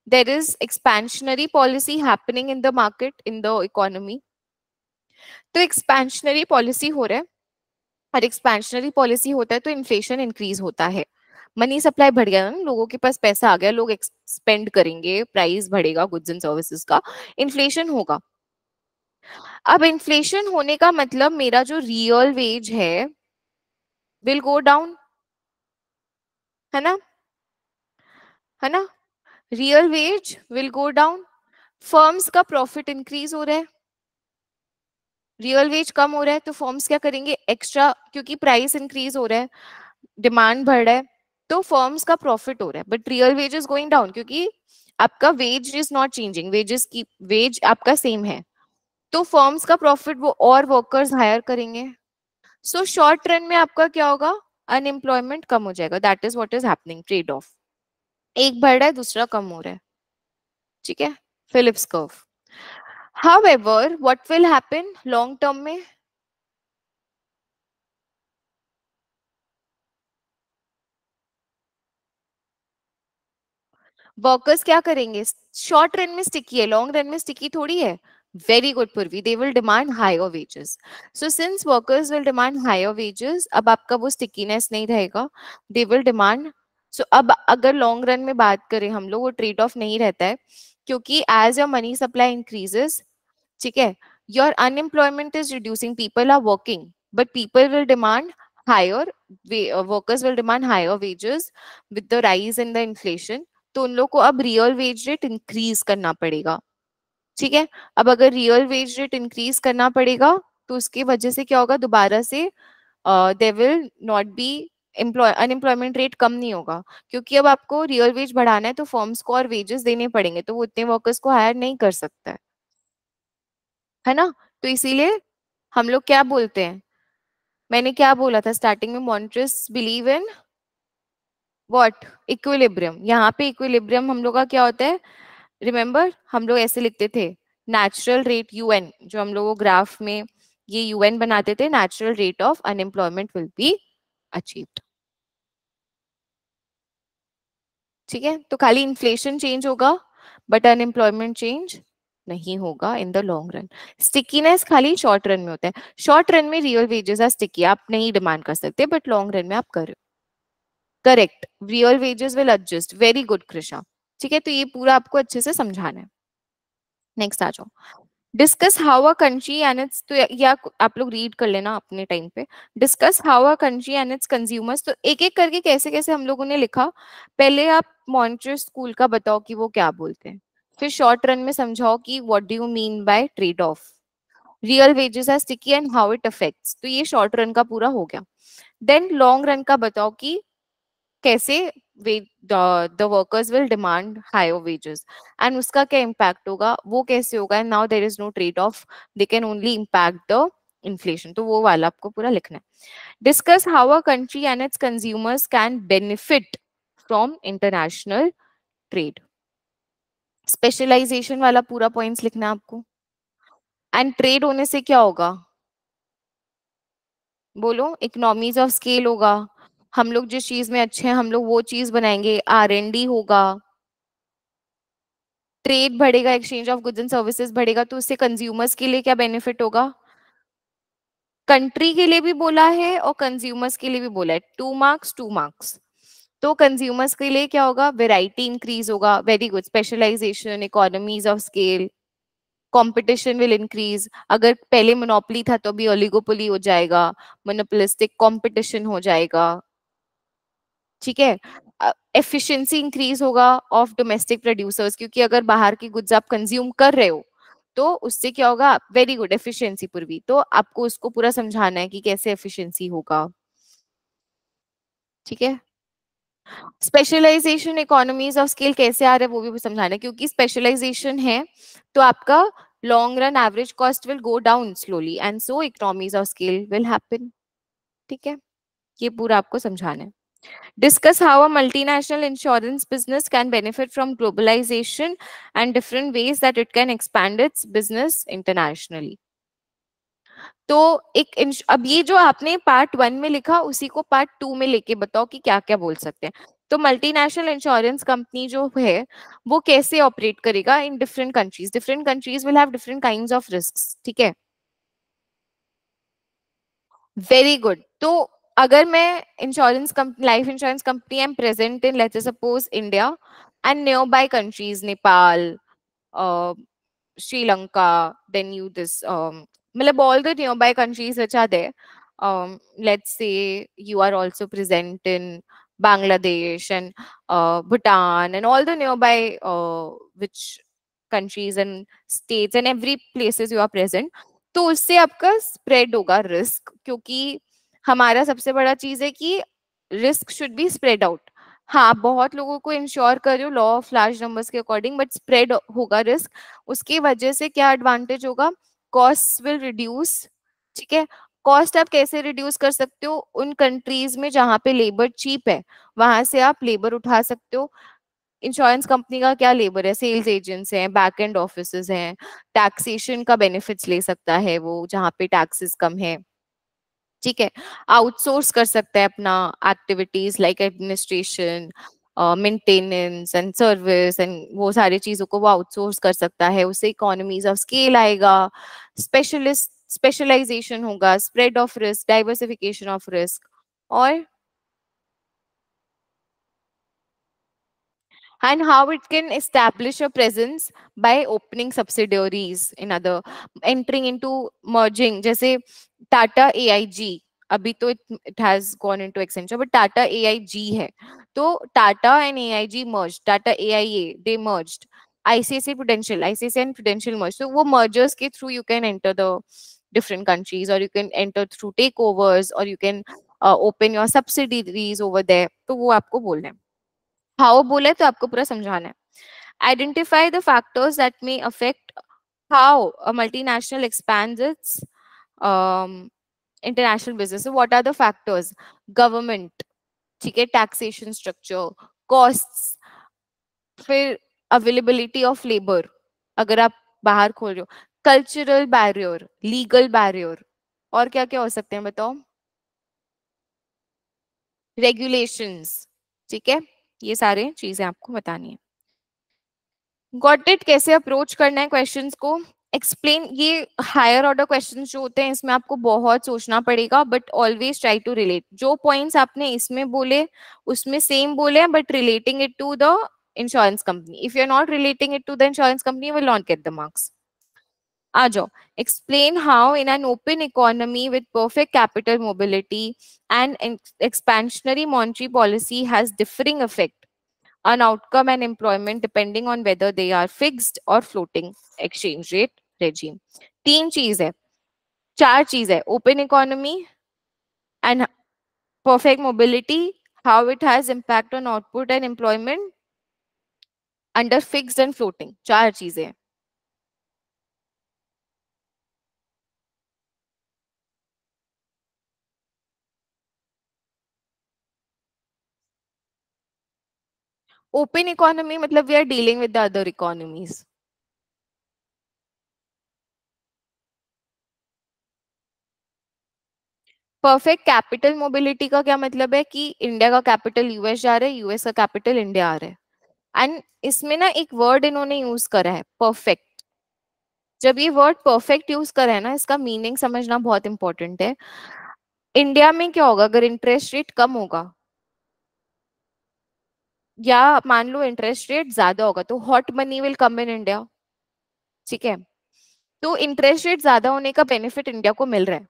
A: there is expansionary policy happening in the market in the economy तो एक्सपेंशनरी पॉलिसी हो रहा है और एक्सपेंशनरी पॉलिसी होता है तो इन्फ्लेशन इंक्रीज होता है मनी सप्लाई बढ़ गया ना लोगों के पास पैसा आ गया लोग स्पेंड करेंगे प्राइस बढ़ेगा गुड्स एंड सर्विसेज का इन्फ्लेशन होगा अब इन्फ्लेशन होने का मतलब मेरा जो रियल वेज है विल गो डाउन है ना है ना real wage will go down firms का प्रॉफिट इंक्रीज हो रहा है रियल वेज कम हो रहा है तो फर्म्स क्या करेंगे एक्स्ट्रा क्योंकि प्राइस इंक्रीज हो रहा है डिमांड बढ़ रहा है तो फर्म्स का प्रॉफिट हो रहा है but real wage is going down क्योंकि आपका wage is not changing wages की वेज आपका सेम है तो फर्म्स का प्रॉफिट वो और वर्कर्स हायर करेंगे सो शॉर्ट रन में आपका क्या होगा अनएम्प्लॉयमेंट कम हो जाएगा that is what is happening trade off एक बढ़ रहा है दूसरा कम हो रहा है ठीक है Phillips curve ever what will happen long term में वर्कर्स क्या करेंगे शॉर्ट रन में स्टिकी है लॉन्ग रन में स्टिकी थोड़ी है very good Purvi they will demand higher wages so since workers will demand higher wages अब आपका वो स्टिकीनेस नहीं रहेगा they will demand so so, अब अगर लॉन्ग रन में बात करें हम लोग वो ट्रेड ऑफ नहीं रहता है क्योंकि as your money supply increases ठीक है your unemployment is reducing people are working but people will demand higher workers will demand higher wages with the rise in the inflation तो उन लोग को अब रियल वेज रेट इंक्रीज करना पड़ेगा ठीक है अब अगर रियल वेज रेट इंक्रीज करना पड़ेगा तो उसकी वजह से क्या होगा दोबारा से they will not be unemployment rate कम नहीं होगा क्योंकि अब आपको रियल वेज बढ़ाना है तो फॉर्म्स को और वेजेस देने पड़ेंगे तो वो उतने वर्कर्स को हायर नहीं कर सकता है है ना तो इसीलिए हम लोग क्या बोलते हैं मैंने क्या बोला था स्टार्टिंग में monetarists believe in what equilibrium यहाँ पे इक्विलिब्रियम हम लोग का क्या होता है रिमेम्बर हम लोग ऐसे लिखते थे नेचुरल रेट यूएन जो हम लोग ग्राफ में ये यूएन बनाते थे natural rate of unemployment will be achieved ठीक है तो खाली इन्फ्लेशन चेंज होगा बट अनएम्प्लॉयमेंट चेंज नहीं होगा in the long run stickiness खाली शॉर्ट रन में होता है शॉर्ट रन में रियल वेजेस आर स्टिकी आप नहीं डिमांड कर सकते बट लॉन्ग रन में आप कर correct real wages will adjust very good Krisha ठीक है तो ये पूरा आपको अच्छे से समझाना है नेक्स्ट आ जाओ discuss how a country and its तो या, आप लोग रीड कर लेना अपने टाइम पे discuss how a country and its consumers तो एक एक करके कैसे कैसे हम लोगों ने लिखा पहले आप मॉनिटर स्कूल का बताओ कि वो क्या बोलते हैं फिर शॉर्ट रन में समझाओ कि what do you mean by trade off real wages are sticky and how it affects तो ये शॉर्ट रन का पूरा हो गया देन लॉन्ग रन का बताओ कि कैसे the workers will demand higher wages and उसका क्या इम्पैक्ट होगा वो कैसे होगा and now there is no trade off they can only impact the inflation तो वो वाला आपको पूरा लिखना है discuss how a country and its consumers can benefit from international trade specialisation वाला पूरा पॉइंट लिखना है आपको एंड ट्रेड होने से क्या होगा बोलो इकोनॉमीज ऑफ स्केल होगा हम लोग जिस चीज में अच्छे हैं हम लोग वो चीज बनाएंगे आर एन डी होगा ट्रेड बढ़ेगा exchange of goods and services बढ़ेगा तो उससे कंज्यूमर्स के लिए क्या बेनिफिट होगा कंट्री के लिए भी बोला है और कंज्यूमर्स के लिए भी बोला है टू मार्क्स टू मार्क्स तो कंज्यूमर्स के लिए क्या होगा वेराइटी इंक्रीज होगा very good specialisation economies of scale competition will increase अगर पहले मोनोपली था तो अभी ओलिगोपोली हो जाएगा मोनोपोलिस्टिक कंपटीशन हो जाएगा ठीक है एफिशिएंसी इंक्रीज होगा ऑफ डोमेस्टिक प्रोड्यूसर्स क्योंकि अगर बाहर की गुड्स आप कंज्यूम कर रहे हो तो उससे क्या होगा वेरी गुड एफिशिएंसी पूर्वी तो आपको उसको पूरा समझाना है कि कैसे एफिशिएंसी होगा ठीक है स्पेशलाइजेशन इकोनॉमीज ऑफ स्केल कैसे आ रहे हैं वो भी समझाना है क्योंकि स्पेशलाइजेशन है तो आपका long run average cost will go down slowly and so economies of scale will happen ठीक है ये पूरा आपको समझाना है Discuss how a multinational insurance business can benefit from globalization and different ways that it can expand its business internationally. तो एक अब ये जो आपने पार्ट वन में लिखा उसी को पार्ट टू में लेके बताओ कि क्या क्या बोल सकते हैं तो मल्टीनेशनल इंश्योरेंस कंपनी जो है वो कैसे ऑपरेट करेगा in different countries different countries will have different kinds of risks ठीक है वेरी गुड तो अगर मैं insurance life insurance company I am present in let's suppose India and nearby countries Nepal Sri Lanka then you this मतलब all the nearby countries which are there let's say you are also present in Bangladesh and Bhutan and all the nearby which countries and states and every places you are present तो उससे आपका spread होगा risk क्योंकि हमारा सबसे बड़ा चीज है कि risk should be spread out हाँ बहुत लोगों को इंश्योर कर रहे हो लॉ ऑफ लार्ज नंबर्स के अकॉर्डिंग बट स्प्रेड होगा रिस्क उसकी वजह से क्या एडवांटेज होगा कॉस्ट विल रिड्यूस ठीक है कॉस्ट आप कैसे रिड्यूस कर सकते हो उन कंट्रीज में जहाँ पे लेबर चीप है वहां से आप लेबर उठा सकते हो इंश्योरेंस कंपनी का क्या लेबर है सेल्स एजेंट्स हैं बैक एंड ऑफिस हैं टैक्सेशन का बेनिफिट्स ले सकता है वो जहाँ पे टैक्सेस कम है ठीक है आउटसोर्स कर सकते हैं अपना activities like administration maintenance and service and वो सारी चीजों को वो आउटसोर्स कर सकता है उससे इकोनॉमीज ऑफ स्केल आएगा स्पेशलिस्ट स्पेशलाइजेशन होगा spread of risk diversification of risk और and how it can establish a presence by opening subsidiaries in other entering into merging say tata aig अभी तो it it has gone into Accenture but Tata AIG है तो Tata and AIG merge Tata AIA they merged ICIC Prudential potential. And Prudential merge तो वो mergers के through you can enter the different countries or you can enter through takeovers or you can uh, open your subsidiaries over there तो वो आपको बोलना है how बोले तो आपको पूरा समझाना है identify the factors that may affect how a multinational expand its business what are the factors government ठीक है टैक्सेशन स्ट्रक्चर कॉस्ट फिर अवेलेबिलिटी ऑफ लेबर अगर आप बाहर खोल रहे हो कल्चरल बैरियर लीगल बैरियर और क्या क्या हो सकते हैं बताओ रेगुलेशंस ठीक है ये सारे चीजें आपको बतानी है गॉट इट कैसे अप्रोच करना है क्वेश्चंस को एक्सप्लेन ये हायर ऑर्डर क्वेश्चन जो होते हैं इसमें आपको बहुत सोचना पड़ेगा but always try to relate जो पॉइंट्स आपने इसमें बोले उसमें सेम बोले but relating it to the insurance company if you are not relating it to the insurance company will not get the marks Ajo, explain how in an open economy with perfect capital mobility an expansionary monetary policy has differing effect on outcome and employment depending on whether they are fixed or floating exchange rate regime तीन चीज है चार चीज है open economy and perfect mobility how it has impact on output and employment under fixed and floating चार चीजें हैं open economy मतलब we are dealing with the other economies perfect capital mobility का क्या मतलब है कि इंडिया का कैपिटल यूएस जा रहा है यूएस का कैपिटल इंडिया आ रहा है एंड इसमें ना एक वर्ड इन्होंने यूज करा है परफेक्ट जब ये वर्ड परफेक्ट यूज करा है ना इसका मीनिंग समझना बहुत इंपॉर्टेंट है इंडिया में क्या होगा अगर इंटरेस्ट रेट कम होगा या मान लो इंटरेस्ट रेट ज्यादा होगा तो hot money will come in India ठीक है तो इंटरेस्ट रेट ज्यादा होने का बेनिफिट इंडिया को मिल रहा है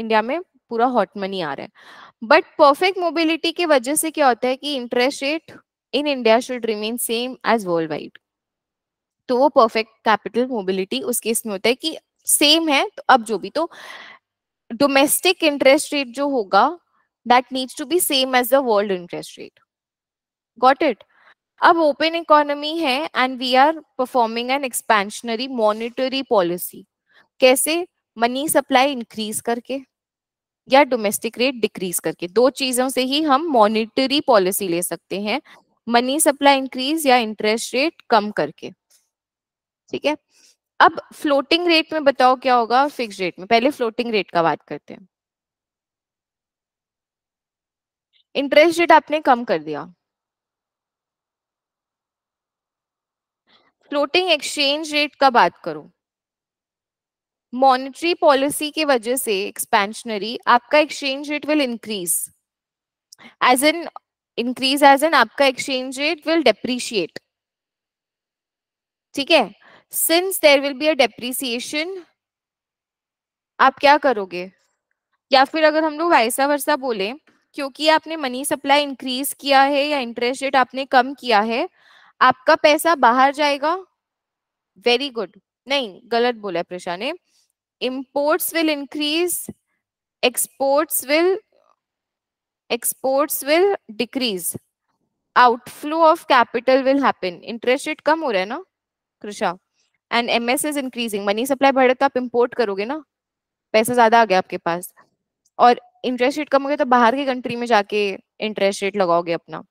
A: इंडिया में पूरा हॉट मनी आ रहा है बट परफेक्ट मोबिलिटी की वजह से क्या होता है कि interest rate in India should remain same as worldwide तो वो परफेक्ट कैपिटल मोबिलिटी उस केस में होता है कि सेम है तो अब जो भी तो डोमेस्टिक इंटरेस्ट रेट जो होगा that needs to be same as the world interest rate got it अब ओपन इकोनॉमी है and we are performing an expansionary monetary policy कैसे मनी सप्लाई इंक्रीज करके या डोमेस्टिक रेट डिक्रीज करके दो चीजों से ही हम मॉनिटरी पॉलिसी ले सकते हैं मनी सप्लाई इंक्रीज या इंटरेस्ट रेट कम करके ठीक है अब फ्लोटिंग रेट में बताओ क्या होगा फिक्स रेट में पहले फ्लोटिंग रेट का बात करते हैं इंटरेस्ट रेट आपने कम कर दिया फ्लोटिंग एक्सचेंज रेट का बात करूं मॉनेटरी पॉलिसी की वजह से एक्सपेंशनरी आपका exchange rate will increase as an increase as an आपका एक्सचेंज रेट विल डेप्रीशिएट ठीक है since there will be a depreciation आप क्या करोगे या फिर अगर हम लोग वैसा वर्षा बोले क्योंकि आपने मनी सप्लाई इंक्रीज किया है या इंटरेस्ट रेट आपने कम किया है आपका पैसा बाहर जाएगा वेरी गुड नहीं गलत बोला प्रशा ने imports will increase exports will exports will decrease outflow of capital will happen interest rate कम हो रहा है ना Krisha and M S is increasing money supply बढ़े तो आप इम्पोर्ट करोगे ना पैसा ज्यादा आ गया आपके पास और इंटरेस्ट रेट कम हो गया तो बाहर की कंट्री में जाके इंटरेस्ट रेट लगाओगे अपना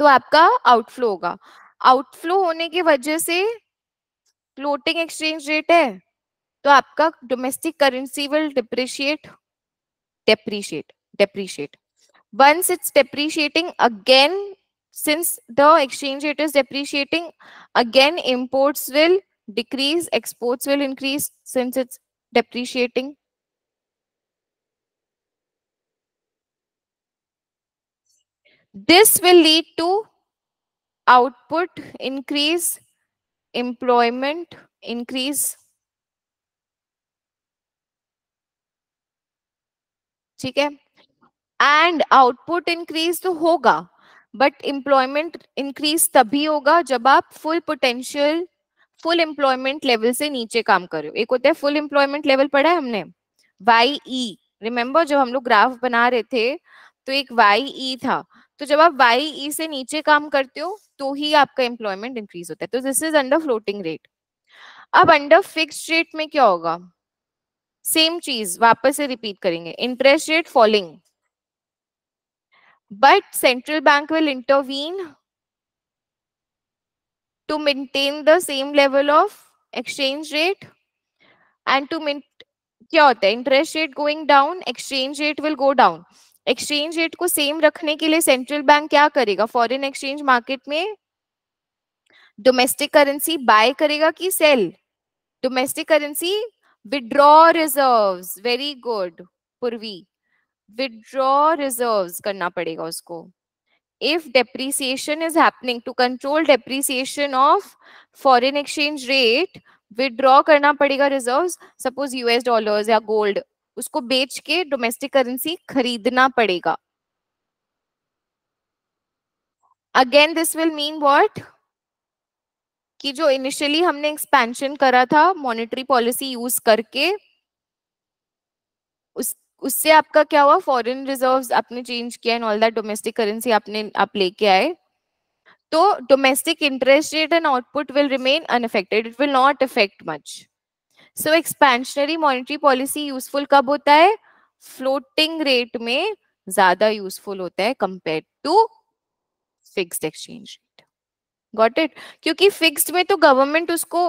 A: तो आपका आउटफ्लो होगा आउटफ्लो होने की वजह से फ्लोटिंग एक्सचेंज रेट है तो आपका domestic currency will depreciate depreciate depreciate once it's depreciating again since the exchange rate is depreciating again imports will decrease exports will increase since it's depreciating This will lead to output increase, employment increase. ठीक है and output increase तो होगा but employment increase तभी होगा जब आप full potential full employment level से नीचे काम कर रहे हो एक होता है फुल एम्प्लॉयमेंट लेवल पढ़ा है हमने वाई ई रिमेम्बर जब हम लोग ग्राफ बना रहे थे तो एक वाई ई e था तो जब आप वाई ई e से नीचे काम करते हो तो ही आपका एम्प्लॉयमेंट इंक्रीज होता है तो this is under floating rate अब अंडर फिक्स रेट में क्या होगा सेम चीज वापस से रिपीट करेंगे interest rate falling but central bank will intervene to maintain the same level of exchange rate and to mint क्या होता है interest rate going down exchange rate will go down exchange rate को same रखने के लिए central bank क्या करेगा foreign exchange market में डोमेस्टिक करेंसी बाय करेगा कि sell domestic currency withdraw reserves very good Purvi withdraw reserves करना पड़ेगा उसको if depreciation is happening to control depreciation of foreign exchange rate withdraw करना पड़ेगा रिजर्व सपोज यूएस डॉलर या gold उसको बेच के डोमेस्टिक करेंसी खरीदना पड़ेगा again this will mean what कि जो इनिशियली हमने एक्सपेंशन करा था मॉनेटरी पॉलिसी यूज करके उस उससे आपका क्या हुआ फॉरेन रिजर्व्स आपने चेंज किया and all that domestic currency आपने आप लेके आए तो domestic interest rate and output will remain unaffected it will not affect much so expansionary monetary policy useful कब होता है फ्लोटिंग रेट में ज्यादा यूजफुल होता है compare to fixed exchange rate got it क्योंकि फिक्स्ड में तो गवर्नमेंट उसको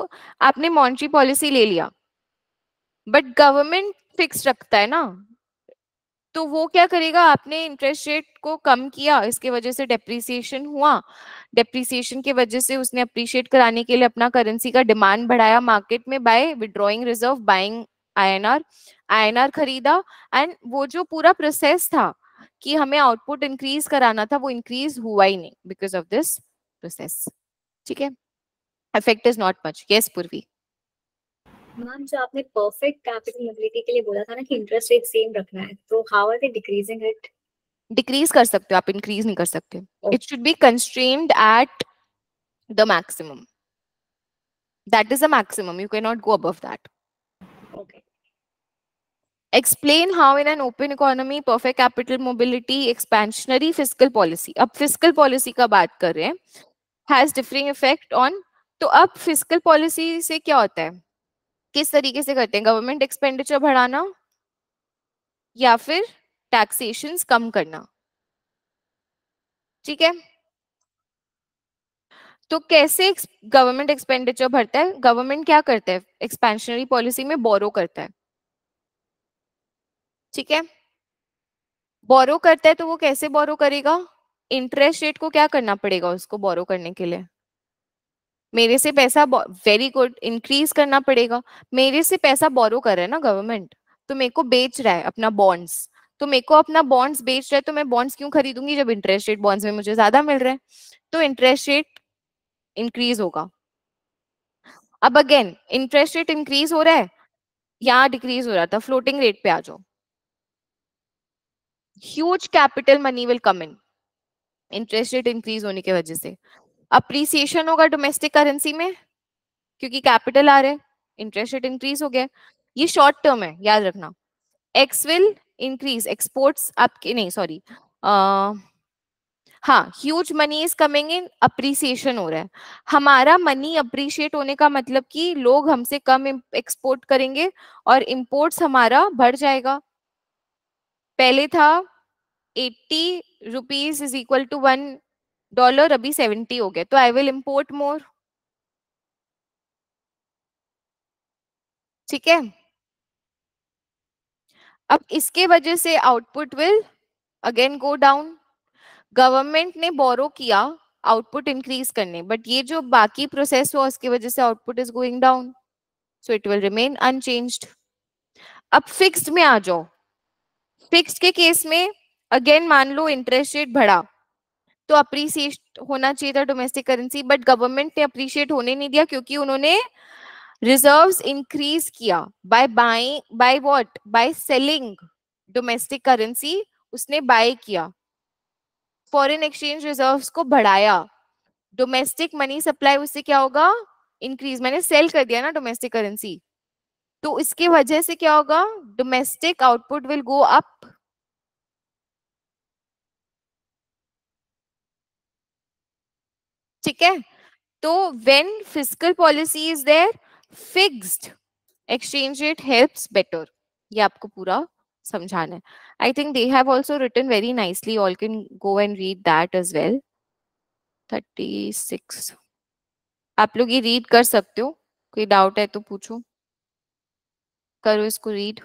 A: आपने मॉनिटरी पॉलिसी ले लिया बट गवर्नमेंट फिक्स रखता है ना तो वो क्या करेगा आपने इंटरेस्ट रेट को कम किया इसके वजह से डेप्रिसिएशन हुआ डेप्रिसिएशन के वजह से उसने अप्रिशिएट कराने के लिए अपना करेंसी का डिमांड बढ़ाया मार्केट में by withdrawing reserve buying INR INR खरीदा एंड वो जो पूरा प्रोसेस था कि हमें आउटपुट इंक्रीज कराना था वो इंक्रीज हुआ ही नहीं बिकॉज ऑफ दिस प्रोसेस ठीक है effect is not much yes Purvi
B: ma'am जो आपने परफेक्ट कैपिटल मोबिलिटी के लिए बोला था ना कि इंटरेस्ट रेट सेम रखना है तो how are they decreasing it
A: decrease कर सकते हो आप इंक्रीज नहीं कर सकते it should be constrained at the maximum that is the maximum you can not go above that okay explain how in an open economy perfect capital mobility expansionary fiscal policy अब fiscal policy का बात कर रहे हैं has differing effect on तो अब fiscal policy से क्या होता है किस तरीके से करते हैं गवर्नमेंट एक्सपेंडिचर बढ़ाना या फिर टैक्सेशन कम करना ठीक है तो कैसे गवर्नमेंट एक्सपेंडिचर भरता है गवर्नमेंट क्या करता है एक्सपेंशनरी पॉलिसी में बोरो करता है ठीक है बोरो करता है तो वो कैसे बोरो करेगा इंटरेस्ट रेट को क्या करना पड़ेगा उसको बोरो करने के लिए मेरे से पैसा वेरी गुड इंक्रीज करना पड़ेगा मेरे से पैसा बोरो कर रहा है ना गवर्नमेंट तो मेरे को बेच रहा है अपना बॉन्ड्स तो मेरे को अपना बॉन्ड्स बेच रहा है तो मैं बॉन्ड्स क्यों खरीदूंगी जब इंटरेस्ट रेट बॉन्ड्स में मुझे ज्यादा मिल रहा है तो इंटरेस्ट रेट इंक्रीज होगा अब अगेन इंटरेस्ट रेट इंक्रीज हो रहा है या डिक्रीज हो रहा था फ्लोटिंग रेट पे आ जाओ huge capital money will come in interest rate increase होने की वजह से अप्रिसिएशन होगा डोमेस्टिक करेंसी में क्योंकि कैपिटल आ रहे इंटरेस्ट रेट इंक्रीज हो गया ये शॉर्ट टर्म है याद रखना एक्स विल इंक्रीज एक्सपोर्ट्स आपके नहीं सॉरी हाँ huge money is coming in appreciation हो रहा है हमारा मनी अप्रिशिएट होने का मतलब कि लोग हमसे कम एक्सपोर्ट करेंगे और इम्पोर्ट्स हमारा बढ़ जाएगा पहले था eighty rupees is equal to one dollar अभी सेवेंटी हो गए तो आई विल इम्पोर्ट मोर ठीक है अब इसके वजह से output will again go down government ने बोरो किया आउटपुट इंक्रीज करने बट ये जो बाकी प्रोसेस हुआ उसकी वजह से output is going down so it will remain unchanged अब फिक्स्ड में आ जाओ फिक्स्ड के केस में अगेन मान लो इंटरेस्ट रेट बढ़ा तो अप्रिसिएट होना चाहिए था डोमेस्टिक करेंसी बट गवर्नमेंट ने अप्रिशिएट होने नहीं दिया क्योंकि उन्होंने रिजर्व इंक्रीज किया by by by what by selling domestic currency उसने बाय किया फॉरेन एक्सचेंज रिजर्व को बढ़ाया डोमेस्टिक मनी सप्लाई उससे क्या होगा इंक्रीज मैंने सेल कर दिया ना डोमेस्टिक करेंसी तो इसके वजह से क्या होगा domestic output will go up ठीक है तो when physical policy is there fixed exchange rate helps better ये आपको पूरा समझाना है I think they have also written very nicely all can go and read that is well thirty six आप लोग ये रीड कर सकते हो कोई डाउट है तो पूछो करो इसको read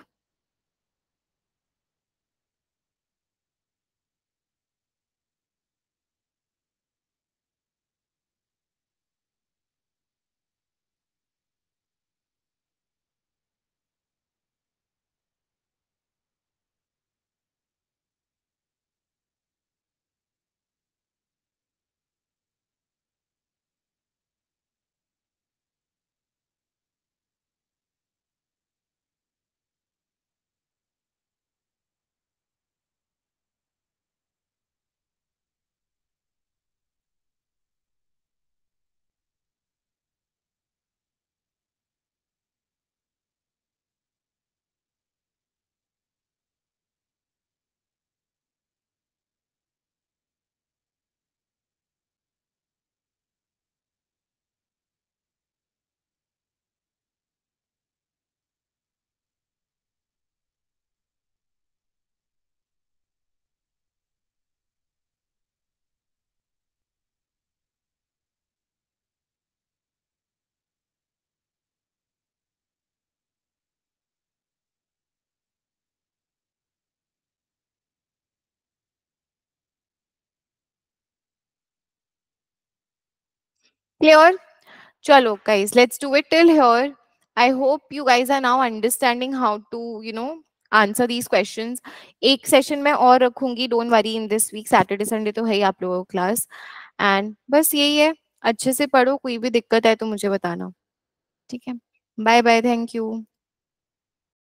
A: clear chalo guys let's do it till here i hope you guys are now understanding how to you know answer these question एक सेशन में और रखूंगी don't worry in this week Saturday Sunday तो है ही आप लोगों को class and बस यही है अच्छे से पढ़ो कोई भी दिक्कत है तो मुझे बताना ठीक है बाय बाय थैंक यू